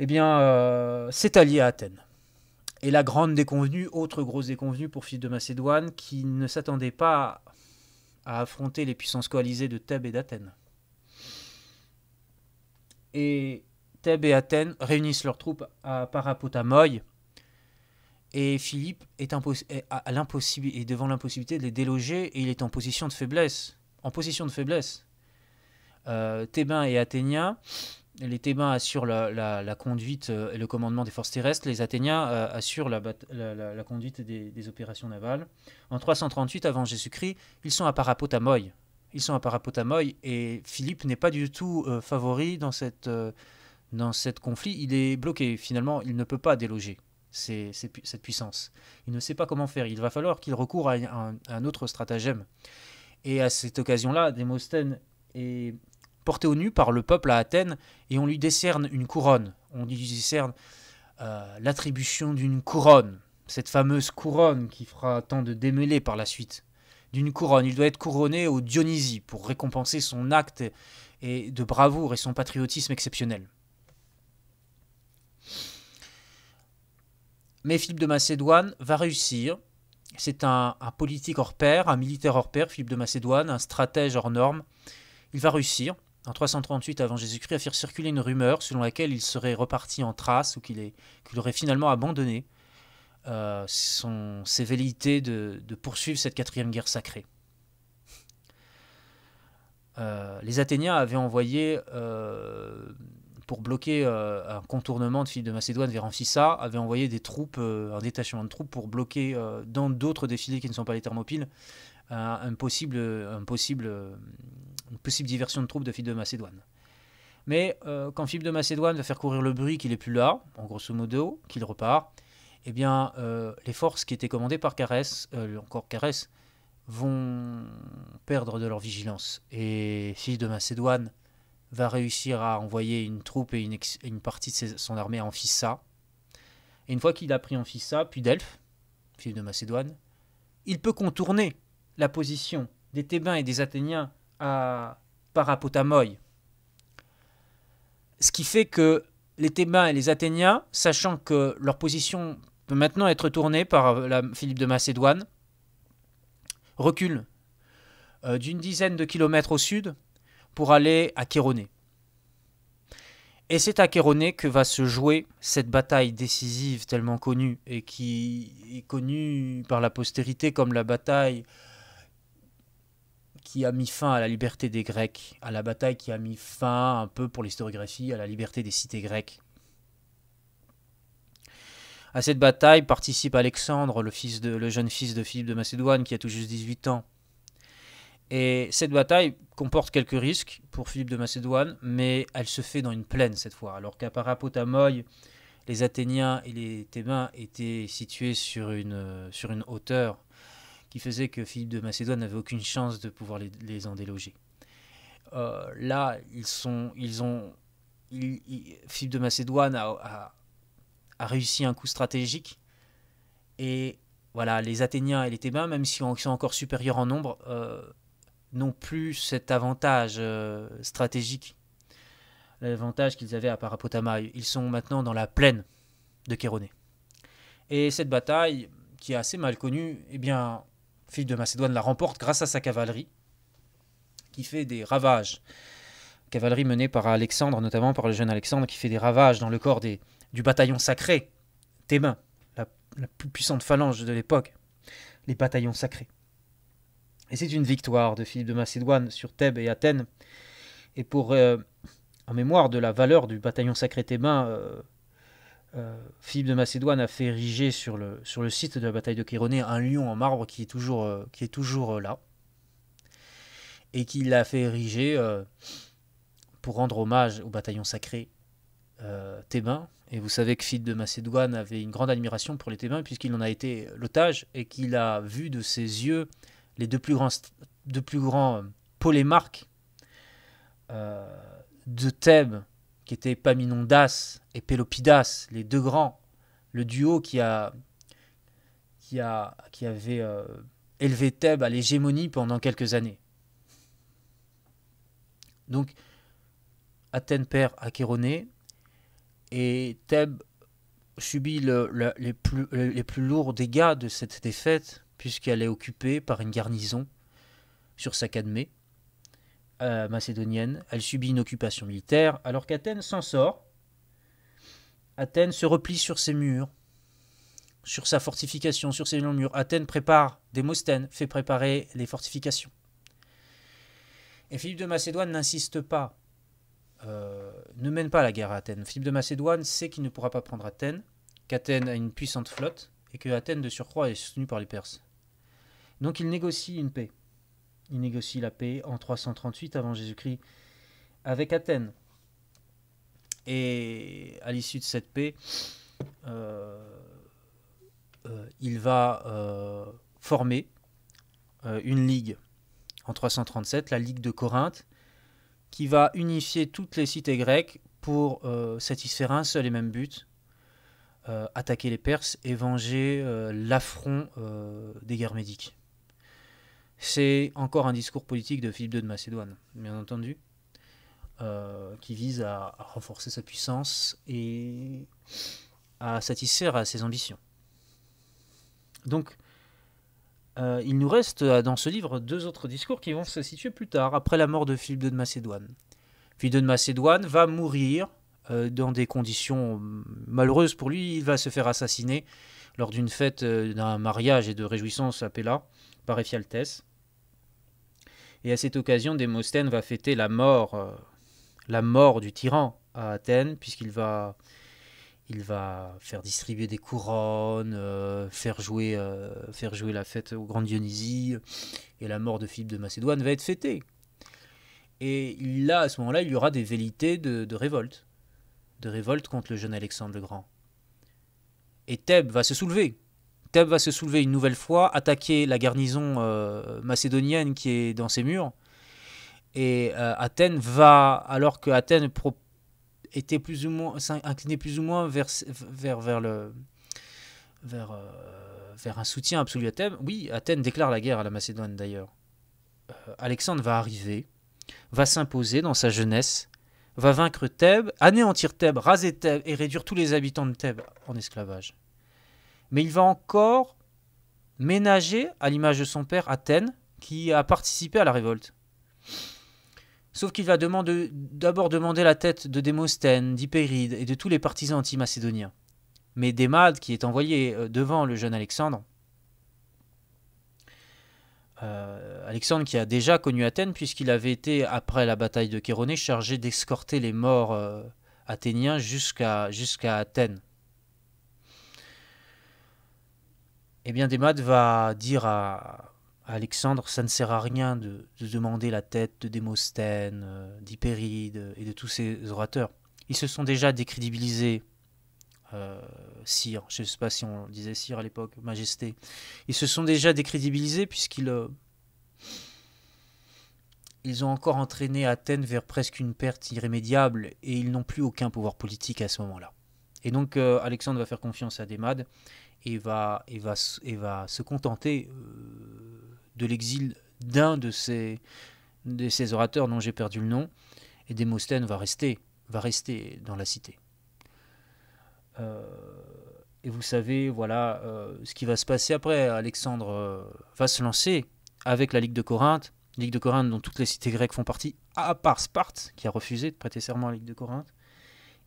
eh bien, s'est allié à Athènes. Et la grande déconvenue, autre grosse déconvenue pour Philippe de Macédoine, qui ne s'attendait pas à affronter les puissances coalisées de Thèbes et d'Athènes. Et Thèbes et Athènes réunissent leurs troupes à Parapotamoy, et Philippe est, devant l'impossibilité de les déloger, et il est en position de faiblesse. En position de faiblesse. Euh, et Athéniens les Thébains assurent la, conduite euh, et le commandement des forces terrestres, les Athéniens euh, assurent la, conduite des, opérations navales. En 338 avant Jésus-Christ, ils sont à Parapotamoy. Ils sont à Parapotamoy et Philippe n'est pas du tout euh, favori dans cette, dans cette conflit. Il est bloqué. Finalement, il ne peut pas déloger cette puissance. Il ne sait pas comment faire. Il va falloir qu'il recourt à un, autre stratagème. Et à cette occasion-là, Démosthène et porté au nu par le peuple à Athènes, et on lui décerne une couronne. On lui décerne euh, l'attribution d'une couronne, cette fameuse couronne qui fera tant de démêlés par la suite. D'une couronne, il doit être couronné au Dionysie pour récompenser son acte et de bravoure et son patriotisme exceptionnel. Mais Philippe de Macédoine va réussir. C'est un, politique hors pair, un militaire hors pair, Philippe de Macédoine, un stratège hors norme. Il va réussir en 338 avant Jésus-Christ, a fait circuler une rumeur selon laquelle il serait reparti en trace ou qu'il aurait finalement abandonné euh, son, ses velléités de, poursuivre cette quatrième guerre sacrée. Euh, les Athéniens avaient envoyé, euh, pour bloquer un contournement de Philippe de Macédoine vers Amphissa, avaient envoyé des troupes, un détachement de troupes pour bloquer dans d'autres défilés qui ne sont pas les Thermopyles, un possible, un possible une possible diversion de troupes de Philippe de Macédoine. Mais euh, quand Philippe de Macédoine va faire courir le bruit qu'il n'est plus là, en grosso modo, qu'il repart, eh bien, euh, les forces qui étaient commandées par Carès, euh, encore Carès, vont perdre de leur vigilance. Et Philippe de Macédoine va réussir à envoyer une troupe et une, partie de son armée en Fissa. Et une fois qu'il a pris Amphissa, puis Delphes, Philippe de Macédoine, il peut contourner la position des Thébains et des Athéniens à Parapotamoï. Ce qui fait que les Thébains et les Athéniens, sachant que leur position peut maintenant être tournée par euh, la Philippe de Macédoine, reculent euh, d'une dizaine de kilomètres au sud pour aller à Chéronée. Et c'est à Chéronée que va se jouer cette bataille décisive tellement connue et qui est connue par la postérité comme la bataille qui a mis fin à la liberté des Grecs, à la bataille qui a mis fin un peu pour l'historiographie à la liberté des cités grecques. À cette bataille participe Alexandre, le, fils le jeune fils de Philippe de Macédoine, qui a tout juste 18 ans. Et cette bataille comporte quelques risques pour Philippe de Macédoine, mais elle se fait dans une plaine cette fois, alors qu'à Parapotamoy, les Athéniens et les Thébains étaient situés sur une, sur une hauteur qui faisait que Philippe de Macédoine n'avait aucune chance de pouvoir les, en déloger. Euh, là, ils sont, ils ont, Philippe de Macédoine a, réussi un coup stratégique et voilà, les Athéniens et les Thébains, même si ils sont encore supérieurs en nombre, euh, n'ont plus cet avantage euh, stratégique, l'avantage qu'ils avaient à Parapotama. Ils sont maintenant dans la plaine de Kéroné. Et cette bataille, qui est assez mal connue, eh bien, Philippe de Macédoine la remporte grâce à sa cavalerie, qui fait des ravages. Cavalerie menée par Alexandre, notamment par le jeune Alexandre, qui fait des ravages dans le corps des, du bataillon sacré, Thébain, la, plus puissante phalange de l'époque, les bataillons sacrés. Et c'est une victoire de Philippe de Macédoine sur Thèbes et Athènes. Et pour, euh, en mémoire de la valeur du bataillon sacré Thébain, euh, euh, Philippe de Macédoine a fait ériger sur le, sur le site de la bataille de Chéronée un lion en marbre qui est toujours, euh, qui est toujours euh, là, et qu'il l'a fait ériger pour rendre hommage au bataillon sacré thébain. Et vous savez que Philippe de Macédoine avait une grande admiration pour les Thébains, puisqu'il en a été l'otage, et qu'il a vu de ses yeux les deux plus grands, deux plus grands polémarques de Thèbes qui étaient Paminondas et Pélopidas, les deux grands, le duo qui, a, qui, a, qui avait euh, élevé Thèbes à l'hégémonie pendant quelques années. Donc, Athènes perd Achéronée et Thèbes subit les, plus, les plus lourds dégâts de cette défaite puisqu'elle est occupée par une garnison sur sa cadmée. Euh, macédonienne, elle subit une occupation militaire, alors qu'Athènes s'en sort. Athènes se replie sur ses murs, sur sa fortification, sur ses longs murs. Athènes prépare Démosthène, fait préparer les fortifications. Et Philippe de Macédoine n'insiste pas, euh, ne mène pas la guerre à Athènes. Philippe de Macédoine sait qu'il ne pourra pas prendre Athènes, qu'Athènes a une puissante flotte, et que Athènes de surcroît est soutenue par les Perses. Donc il négocie une paix. Il négocie la paix en 338 avant Jésus-Christ avec Athènes. Et à l'issue de cette paix, euh, euh, il va euh, former une ligue en 337, la Ligue de Corinthe, qui va unifier toutes les cités grecques pour satisfaire un seul et même but, attaquer les Perses et venger l'affront des guerres médiques. C'est encore un discours politique de Philippe II de Macédoine, bien entendu, euh, qui vise à, renforcer sa puissance et à satisfaire à ses ambitions. Donc, euh, il nous reste euh, dans ce livre deux autres discours qui vont se situer plus tard, après la mort de Philippe II de Macédoine. Philippe II de Macédoine va mourir dans des conditions malheureuses pour lui. Il va se faire assassiner lors d'une fête, d'un mariage et de réjouissance à Pella, par Ephialtès. Et à cette occasion, Démosthène va fêter la mort, euh, la mort du tyran à Athènes, puisqu'il va, il va faire distribuer des couronnes, euh, faire, jouer, euh, faire jouer la fête aux Grand Dionysie, et la mort de Philippe de Macédoine va être fêtée. Et là, à ce moment-là, il y aura des vellités de, de, révolte, de révolte contre le jeune Alexandre le Grand. Et Thèbes va se soulever. Thèbes va se soulever une nouvelle fois, attaquer la garnison euh, macédonienne qui est dans ses murs. Et euh, Athènes va, alors que Athènes était plus ou moins, inclinée plus ou moins vers, vers, vers, le, vers, euh, vers un soutien absolu à Thèbes, oui, Athènes déclare la guerre à la Macédoine d'ailleurs. Alexandre va arriver, va s'imposer dans sa jeunesse, va vaincre Thèbes, anéantir Thèbes, raser Thèbes et réduire tous les habitants de Thèbes en esclavage mais il va encore ménager, à l'image de son père, Athènes, qui a participé à la révolte. Sauf qu'il va d'abord demander, la tête de Démosthène, d'Hypéride et de tous les partisans anti-macédoniens. Mais Démade, qui est envoyé euh, devant le jeune Alexandre, euh, Alexandre qui a déjà connu Athènes puisqu'il avait été, après la bataille de Chéronée, chargé d'escorter les morts euh, athéniens jusqu'à Athènes. Eh bien, Demad va dire à, Alexandre ça ne sert à rien de, demander la tête de Démosthène, euh, d'Hypéride et de tous ces orateurs. Ils se sont déjà décrédibilisés sire, euh, je ne sais pas si on disait sire à l'époque, majesté, ils se sont déjà décrédibilisés puisqu'ils euh, ils ont encore entraîné Athènes vers presque une perte irrémédiable et ils n'ont plus aucun pouvoir politique à ce moment-là. Et donc Alexandre va faire confiance à Démade et va, va, va se contenter euh, de l'exil d'un de ces, de orateurs dont j'ai perdu le nom, et Démosthène va rester, va rester dans la cité. Euh, et vous savez, voilà euh, ce qui va se passer après. Alexandre va se lancer avec la Ligue de Corinthe, Ligue de Corinthe dont toutes les cités grecques font partie, à part Sparte, qui a refusé de prêter serment à la Ligue de Corinthe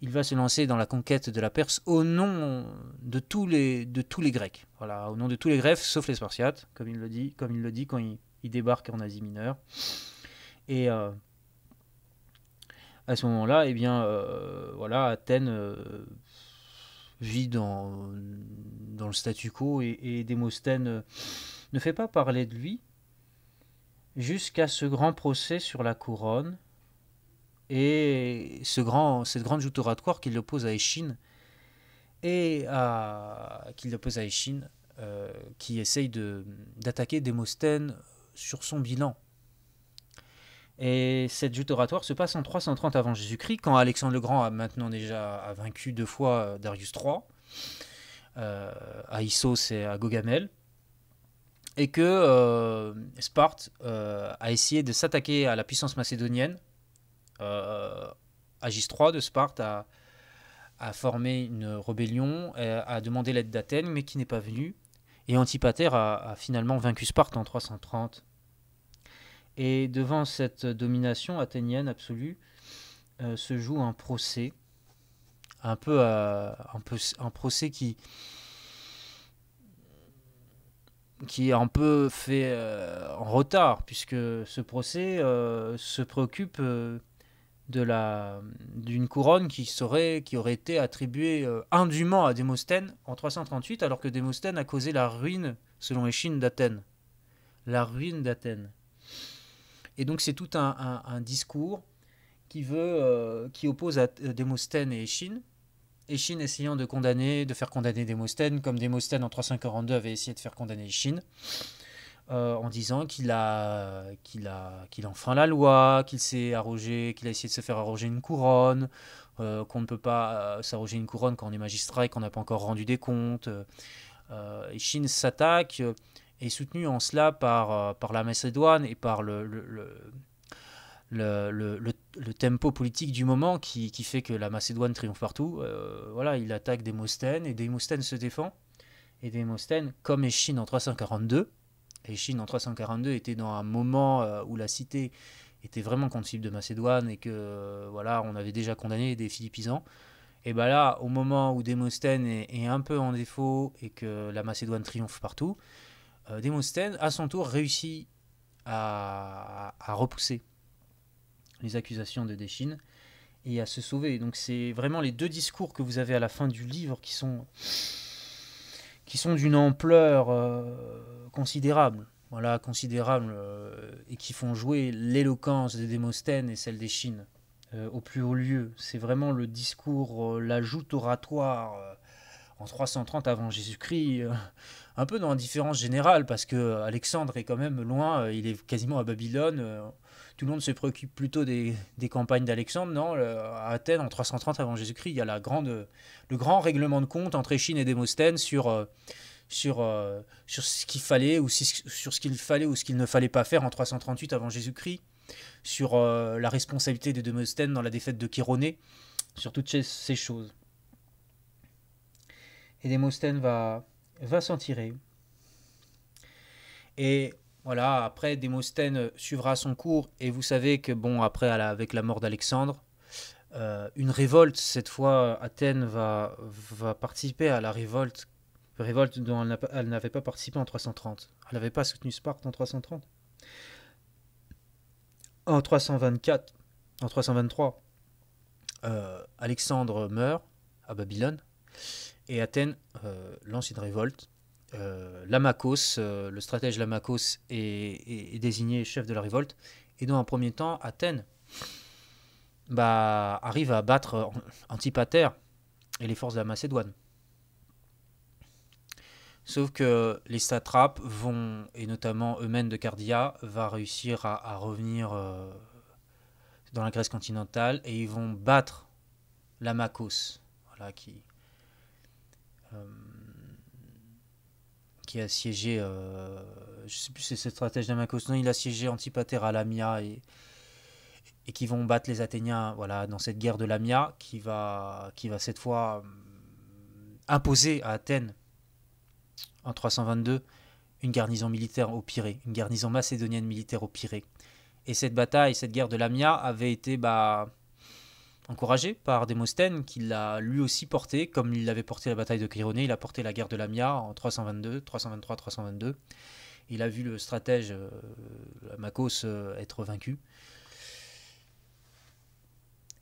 il va se lancer dans la conquête de la Perse au nom de tous les, de tous les Grecs. Voilà, au nom de tous les Grecs, sauf les Spartiates, comme il le dit, comme il le dit quand il, débarque en Asie mineure. Et euh, à ce moment-là, eh bien, euh, voilà, Athènes euh, vit dans, le statu quo et, et Démosthène ne fait pas parler de lui jusqu'à ce grand procès sur la couronne et ce grand, cette grande joute oratoire qui l'oppose à Échine et à euh, qui essaye d'attaquer sur son bilan. Et cette joute oratoire se passe en 330 avant Jésus-Christ, quand Alexandre le Grand a maintenant déjà a vaincu deux fois euh, Darius III, euh, à Issos et à Gogamel, et que Sparte a essayé de s'attaquer à la puissance macédonienne Agis euh, III de Sparte a, formé une rébellion, euh, a demandé l'aide d'Athènes, mais qui n'est pas venue. Et Antipater a, finalement vaincu Sparte en 330. Et devant cette domination athénienne absolue, euh, se joue un procès, un peu, un, procès qui qui est un peu fait en retard, puisque ce procès se préoccupe de la d'une couronne qui serait qui aurait été attribuée euh, indûment à Démosthène en 338 alors que Démosthène a causé la ruine selon Échine d'Athènes la ruine d'Athènes et donc c'est tout un, discours qui veut euh, qui oppose à euh, Démosthène et Échine Échine essayant de condamner de faire condamner Démosthène comme Démosthène en 342 avait essayé de faire condamner Échine euh, en disant qu'il a, qu'il a, qu'il enfreint la loi, qu'il s'est arrogé, qu'il a essayé de se faire arroger une couronne, euh, qu'on ne peut pas euh, s'arroger une couronne quand on est magistrat et qu'on n'a pas encore rendu des comptes. et Chine s'attaque et est soutenu en cela par, par la Macédoine et par le, le, tempo politique du moment qui, fait que la Macédoine triomphe partout. voilà, il attaque Démosthène et Démosthène se défend. Et Démosthène, comme Échine en 342, et en 342 était dans un moment euh, où la cité était vraiment contre-cible de Macédoine et que euh, voilà, on avait déjà condamné des Philippisans. Et bien là, au moment où Démosthène est, un peu en défaut et que la Macédoine triomphe partout, euh, à son tour, réussit à, à, repousser les accusations de Déchine et à se sauver. Donc c'est vraiment les deux discours que vous avez à la fin du livre qui sont qui sont d'une ampleur euh, considérable, voilà, considérable, euh, et qui font jouer l'éloquence des Démosthènes et celle des Chines euh, au plus haut lieu. C'est vraiment le discours, la joute oratoire en 330 avant Jésus-Christ, un peu dans différence générale, parce que Alexandre est quand même loin, il est quasiment à Babylone, tout le monde se préoccupe plutôt des, campagnes d'Alexandre. Non, à Athènes, en 330 avant Jésus-Christ, il y a le grand règlement de compte entre Échine et Démosthène sur, euh, sur, euh, sur ce qu'il fallait ou sur ce qu'il fallait ou ce qu'il ne fallait pas faire en 338 avant Jésus-Christ, sur euh, la responsabilité de Démosthène dans la défaite de Chironé, sur toutes ces, choses. Et Démosthène va, va s'en tirer. Et après Démosthène suivra son cours et vous savez que bon après avec la mort d'Alexandre, euh, une révolte cette fois Athènes va participer à la révolte révolte dont elle n'avait pas participé en 330. Elle n'avait pas soutenu Sparte en 330. En 324, en 323, euh, Alexandre meurt à Babylone et Athènes euh, lance une révolte euh, Lamakos, euh, le stratège Lamakos, est, désigné chef de la révolte. Et dans un premier temps, Athènes bah, arrive à battre Antipater et les forces de la Macédoine. Sauf que les satrapes vont, et notamment Eumène de Cardia, va réussir à, revenir euh, dans la Grèce continentale et ils vont battre Lamakos, voilà, qui, a siégé, euh, je sais plus stratège d'Amakos, il a siégé Antipater à Lamia et, et qui vont battre les Athéniens voilà, dans cette guerre de Lamia qui va, qui va cette fois euh, imposer à Athènes en 322 une garnison militaire au Pirée, une garnison macédonienne militaire au Pirée. Et cette bataille, cette guerre de Lamia avait été bah, encouragé par Démosthène, qui l'a lui aussi porté, comme il l'avait porté la bataille de Chironé il a porté la guerre de Lamia en 322, 323, 322. Il a vu le stratège euh, Makos euh, être vaincu.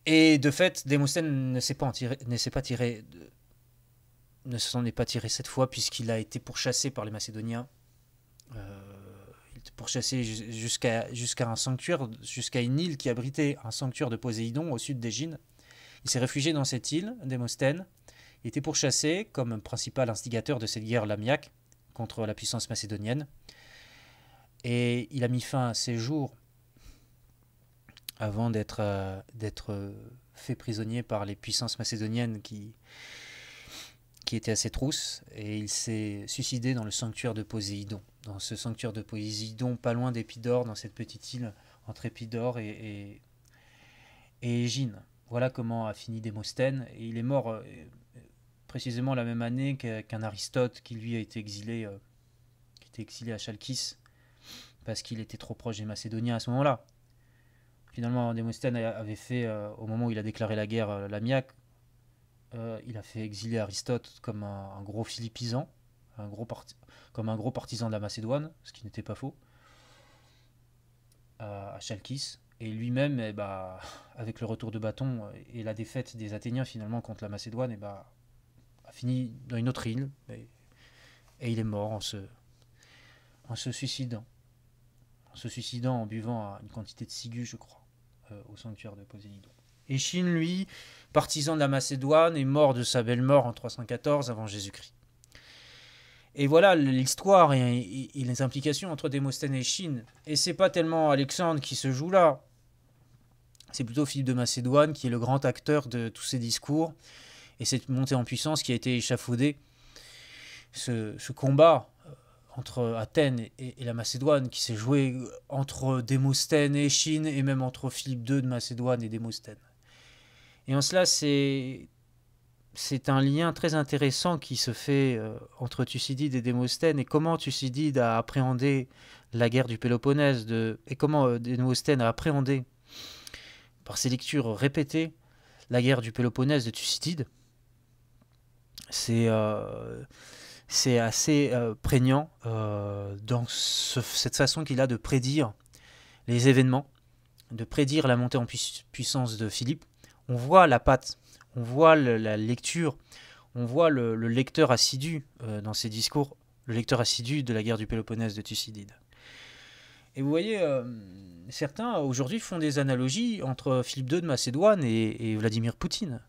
Et de fait, Démosthène ne s'est pas, tiré, ne s'est pas tiré, ne s'en est pas tiré cette fois puisqu'il a été pourchassé par les Macédoniens. Euh, pour chasser jusqu'à un sanctuaire, jusqu'à une île qui abritait un sanctuaire de Poséidon au sud d'Égine. Il s'est réfugié dans cette île, Démosthène. Il était pourchassé comme principal instigateur de cette guerre lamiaque contre la puissance macédonienne. Et il a mis fin à ses jours avant d'être euh, euh, fait prisonnier par les puissances macédoniennes qui, qui était à ses trousses, et il s'est suicidé dans le sanctuaire de Poséidon. Dans ce sanctuaire de Poséidon, pas loin d'Épidore, dans cette petite île entre Épidore et, et, Voilà comment a fini Démosthène. Et il est mort euh, précisément la même année qu'un Aristote qui lui a été exilé, euh, qui était exilé à Chalkis, parce qu'il était trop proche des Macédoniens à ce moment-là. Finalement, Démosthène avait fait, euh, au moment où il a déclaré la guerre, l'amiaque, euh, il a fait exiler Aristote comme un, gros philippisan, un gros comme un gros partisan de la Macédoine, ce qui n'était pas faux, à, Chalkis. Et lui-même, eh bah, avec le retour de bâton et la défaite des Athéniens finalement contre la Macédoine, eh bah, a fini dans une autre île. Et, il est mort en se, en suicidant. En se suicidant en buvant une quantité de ciguë, je crois, euh, au sanctuaire de Poséidon. Et Chine, lui, partisan de la Macédoine et mort de sa belle mort en 314 avant Jésus-Christ. Et voilà l'histoire et, les implications entre Démosthène et Chine. Et c'est pas tellement Alexandre qui se joue là, c'est plutôt Philippe de Macédoine qui est le grand acteur de tous ces discours et cette montée en puissance qui a été échafaudée. Ce, combat euh, entre Athènes et, et la Macédoine qui s'est joué entre Démosthène et Chine et même entre Philippe II de Macédoine et Démosthène. Et en cela, c'est un lien très intéressant qui se fait euh, entre Thucydide et Démosthène et comment Thucydide a appréhendé la guerre du Péloponnèse et comment euh, Démosthène a appréhendé, par ses lectures répétées, la guerre du Péloponnèse de Thucydide. C'est euh, assez prégnant dans cette façon qu'il a de prédire les événements, de prédire la montée en puissance de Philippe on voit la patte, on voit la lecture, on voit le, lecteur assidu euh, dans ses discours, le lecteur assidu de la guerre du Péloponnèse de Thucydide. Et vous voyez, euh, certains aujourd'hui font des analogies entre Philippe II de Macédoine et, Vladimir Poutine.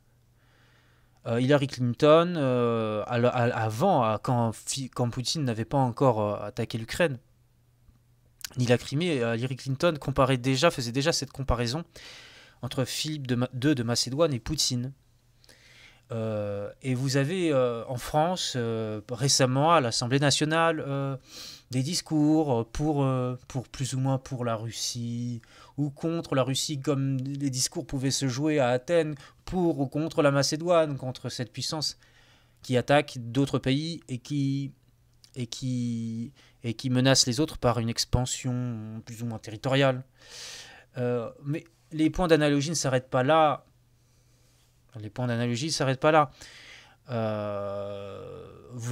Euh, Hillary Clinton, avant, quand, quand Poutine n'avait pas encore attaqué l'Ukraine, ni la Crimée, Hillary Clinton comparait déjà, faisait déjà cette comparaison entre Philippe II de, Macédoine et Poutine. Euh, et vous avez euh, en France euh, récemment à l'Assemblée nationale des discours pour, pour plus ou moins pour la Russie ou contre la Russie comme les discours pouvaient se jouer à Athènes pour ou contre la Macédoine, contre cette puissance qui attaque d'autres pays et qui, et, qui, et qui menace les autres par une expansion plus ou moins territoriale. mais les points d'analogie ne s'arrêtent pas là. Les points d'analogie ne s'arrêtent pas là. Euh,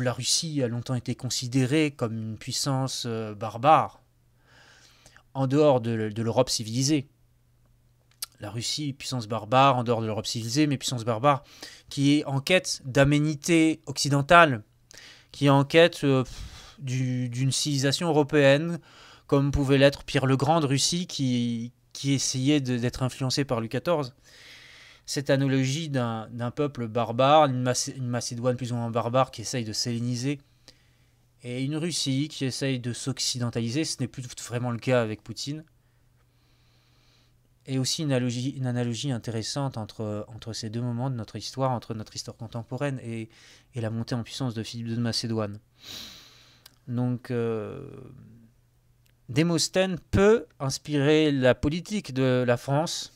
la Russie a longtemps été considérée comme une puissance euh, barbare en dehors de, l'Europe civilisée. La Russie, puissance barbare, en dehors de l'Europe civilisée, mais puissance barbare, qui est en quête d'aménité occidentale, qui est en quête euh, d'une civilisation européenne, comme pouvait l'être Pierre le Grand de Russie, qui, qui essayait d'être influencé par Louis XIV. Cette analogie d'un peuple barbare, une, Macédoine plus ou moins barbare qui essaye de s'héléniser, et une Russie qui essaye de s'occidentaliser, ce n'est plus vraiment le cas avec Poutine. Et aussi une analogie, intéressante entre, ces deux moments de notre histoire, entre notre histoire contemporaine et, la montée en puissance de Philippe II de Macédoine. Donc, euh, Démosthène peut inspirer la politique de la France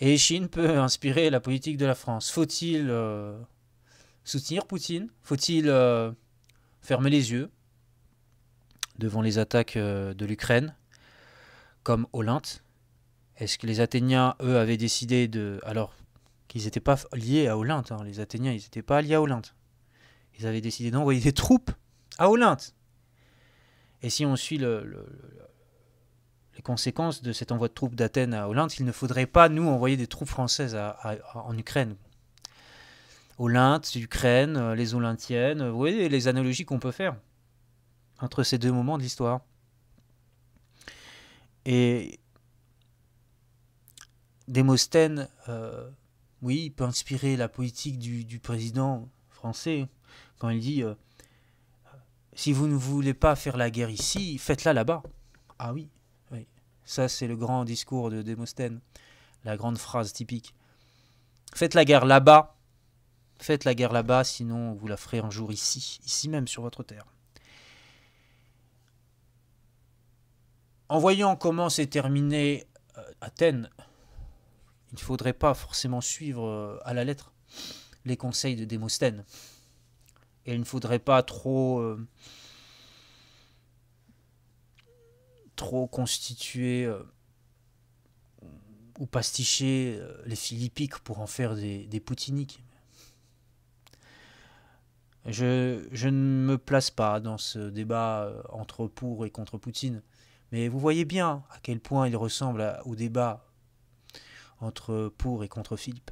et Chine peut inspirer la politique de la France. Faut-il euh, soutenir Poutine Faut-il euh, fermer les yeux devant les attaques euh, de l'Ukraine comme Olympe Est-ce que les Athéniens, eux, avaient décidé de... Alors qu'ils n'étaient pas liés à Olympe, hein, les Athéniens, ils n'étaient pas liés à Olympe. Ils avaient décidé d'envoyer des troupes à Olympe et si on suit les conséquences de cet envoi de troupes d'Athènes à Olympe, il ne faudrait pas, nous, envoyer des troupes françaises en Ukraine. Olympe, Ukraine, euh, les Olympiennes, vous voyez les analogies qu'on peut faire entre ces deux moments de l'histoire. Et Démosthène, euh, oui, il peut inspirer la politique du, président français quand il dit euh, si vous ne voulez pas faire la guerre ici, faites-la là-bas. Ah oui, oui. Ça, c'est le grand discours de Démosthène, la grande phrase typique. Faites la guerre là-bas. Faites la guerre là-bas, sinon vous la ferez un jour ici, ici même sur votre terre. En voyant comment s'est terminée euh, Athènes, il ne faudrait pas forcément suivre euh, à la lettre les conseils de Démosthène il ne faudrait pas trop, euh, trop constituer euh, ou pasticher euh, les philippiques pour en faire des, poutiniques. Je, ne me place pas dans ce débat entre pour et contre Poutine, mais vous voyez bien à quel point il ressemble au débat entre pour et contre Philippe.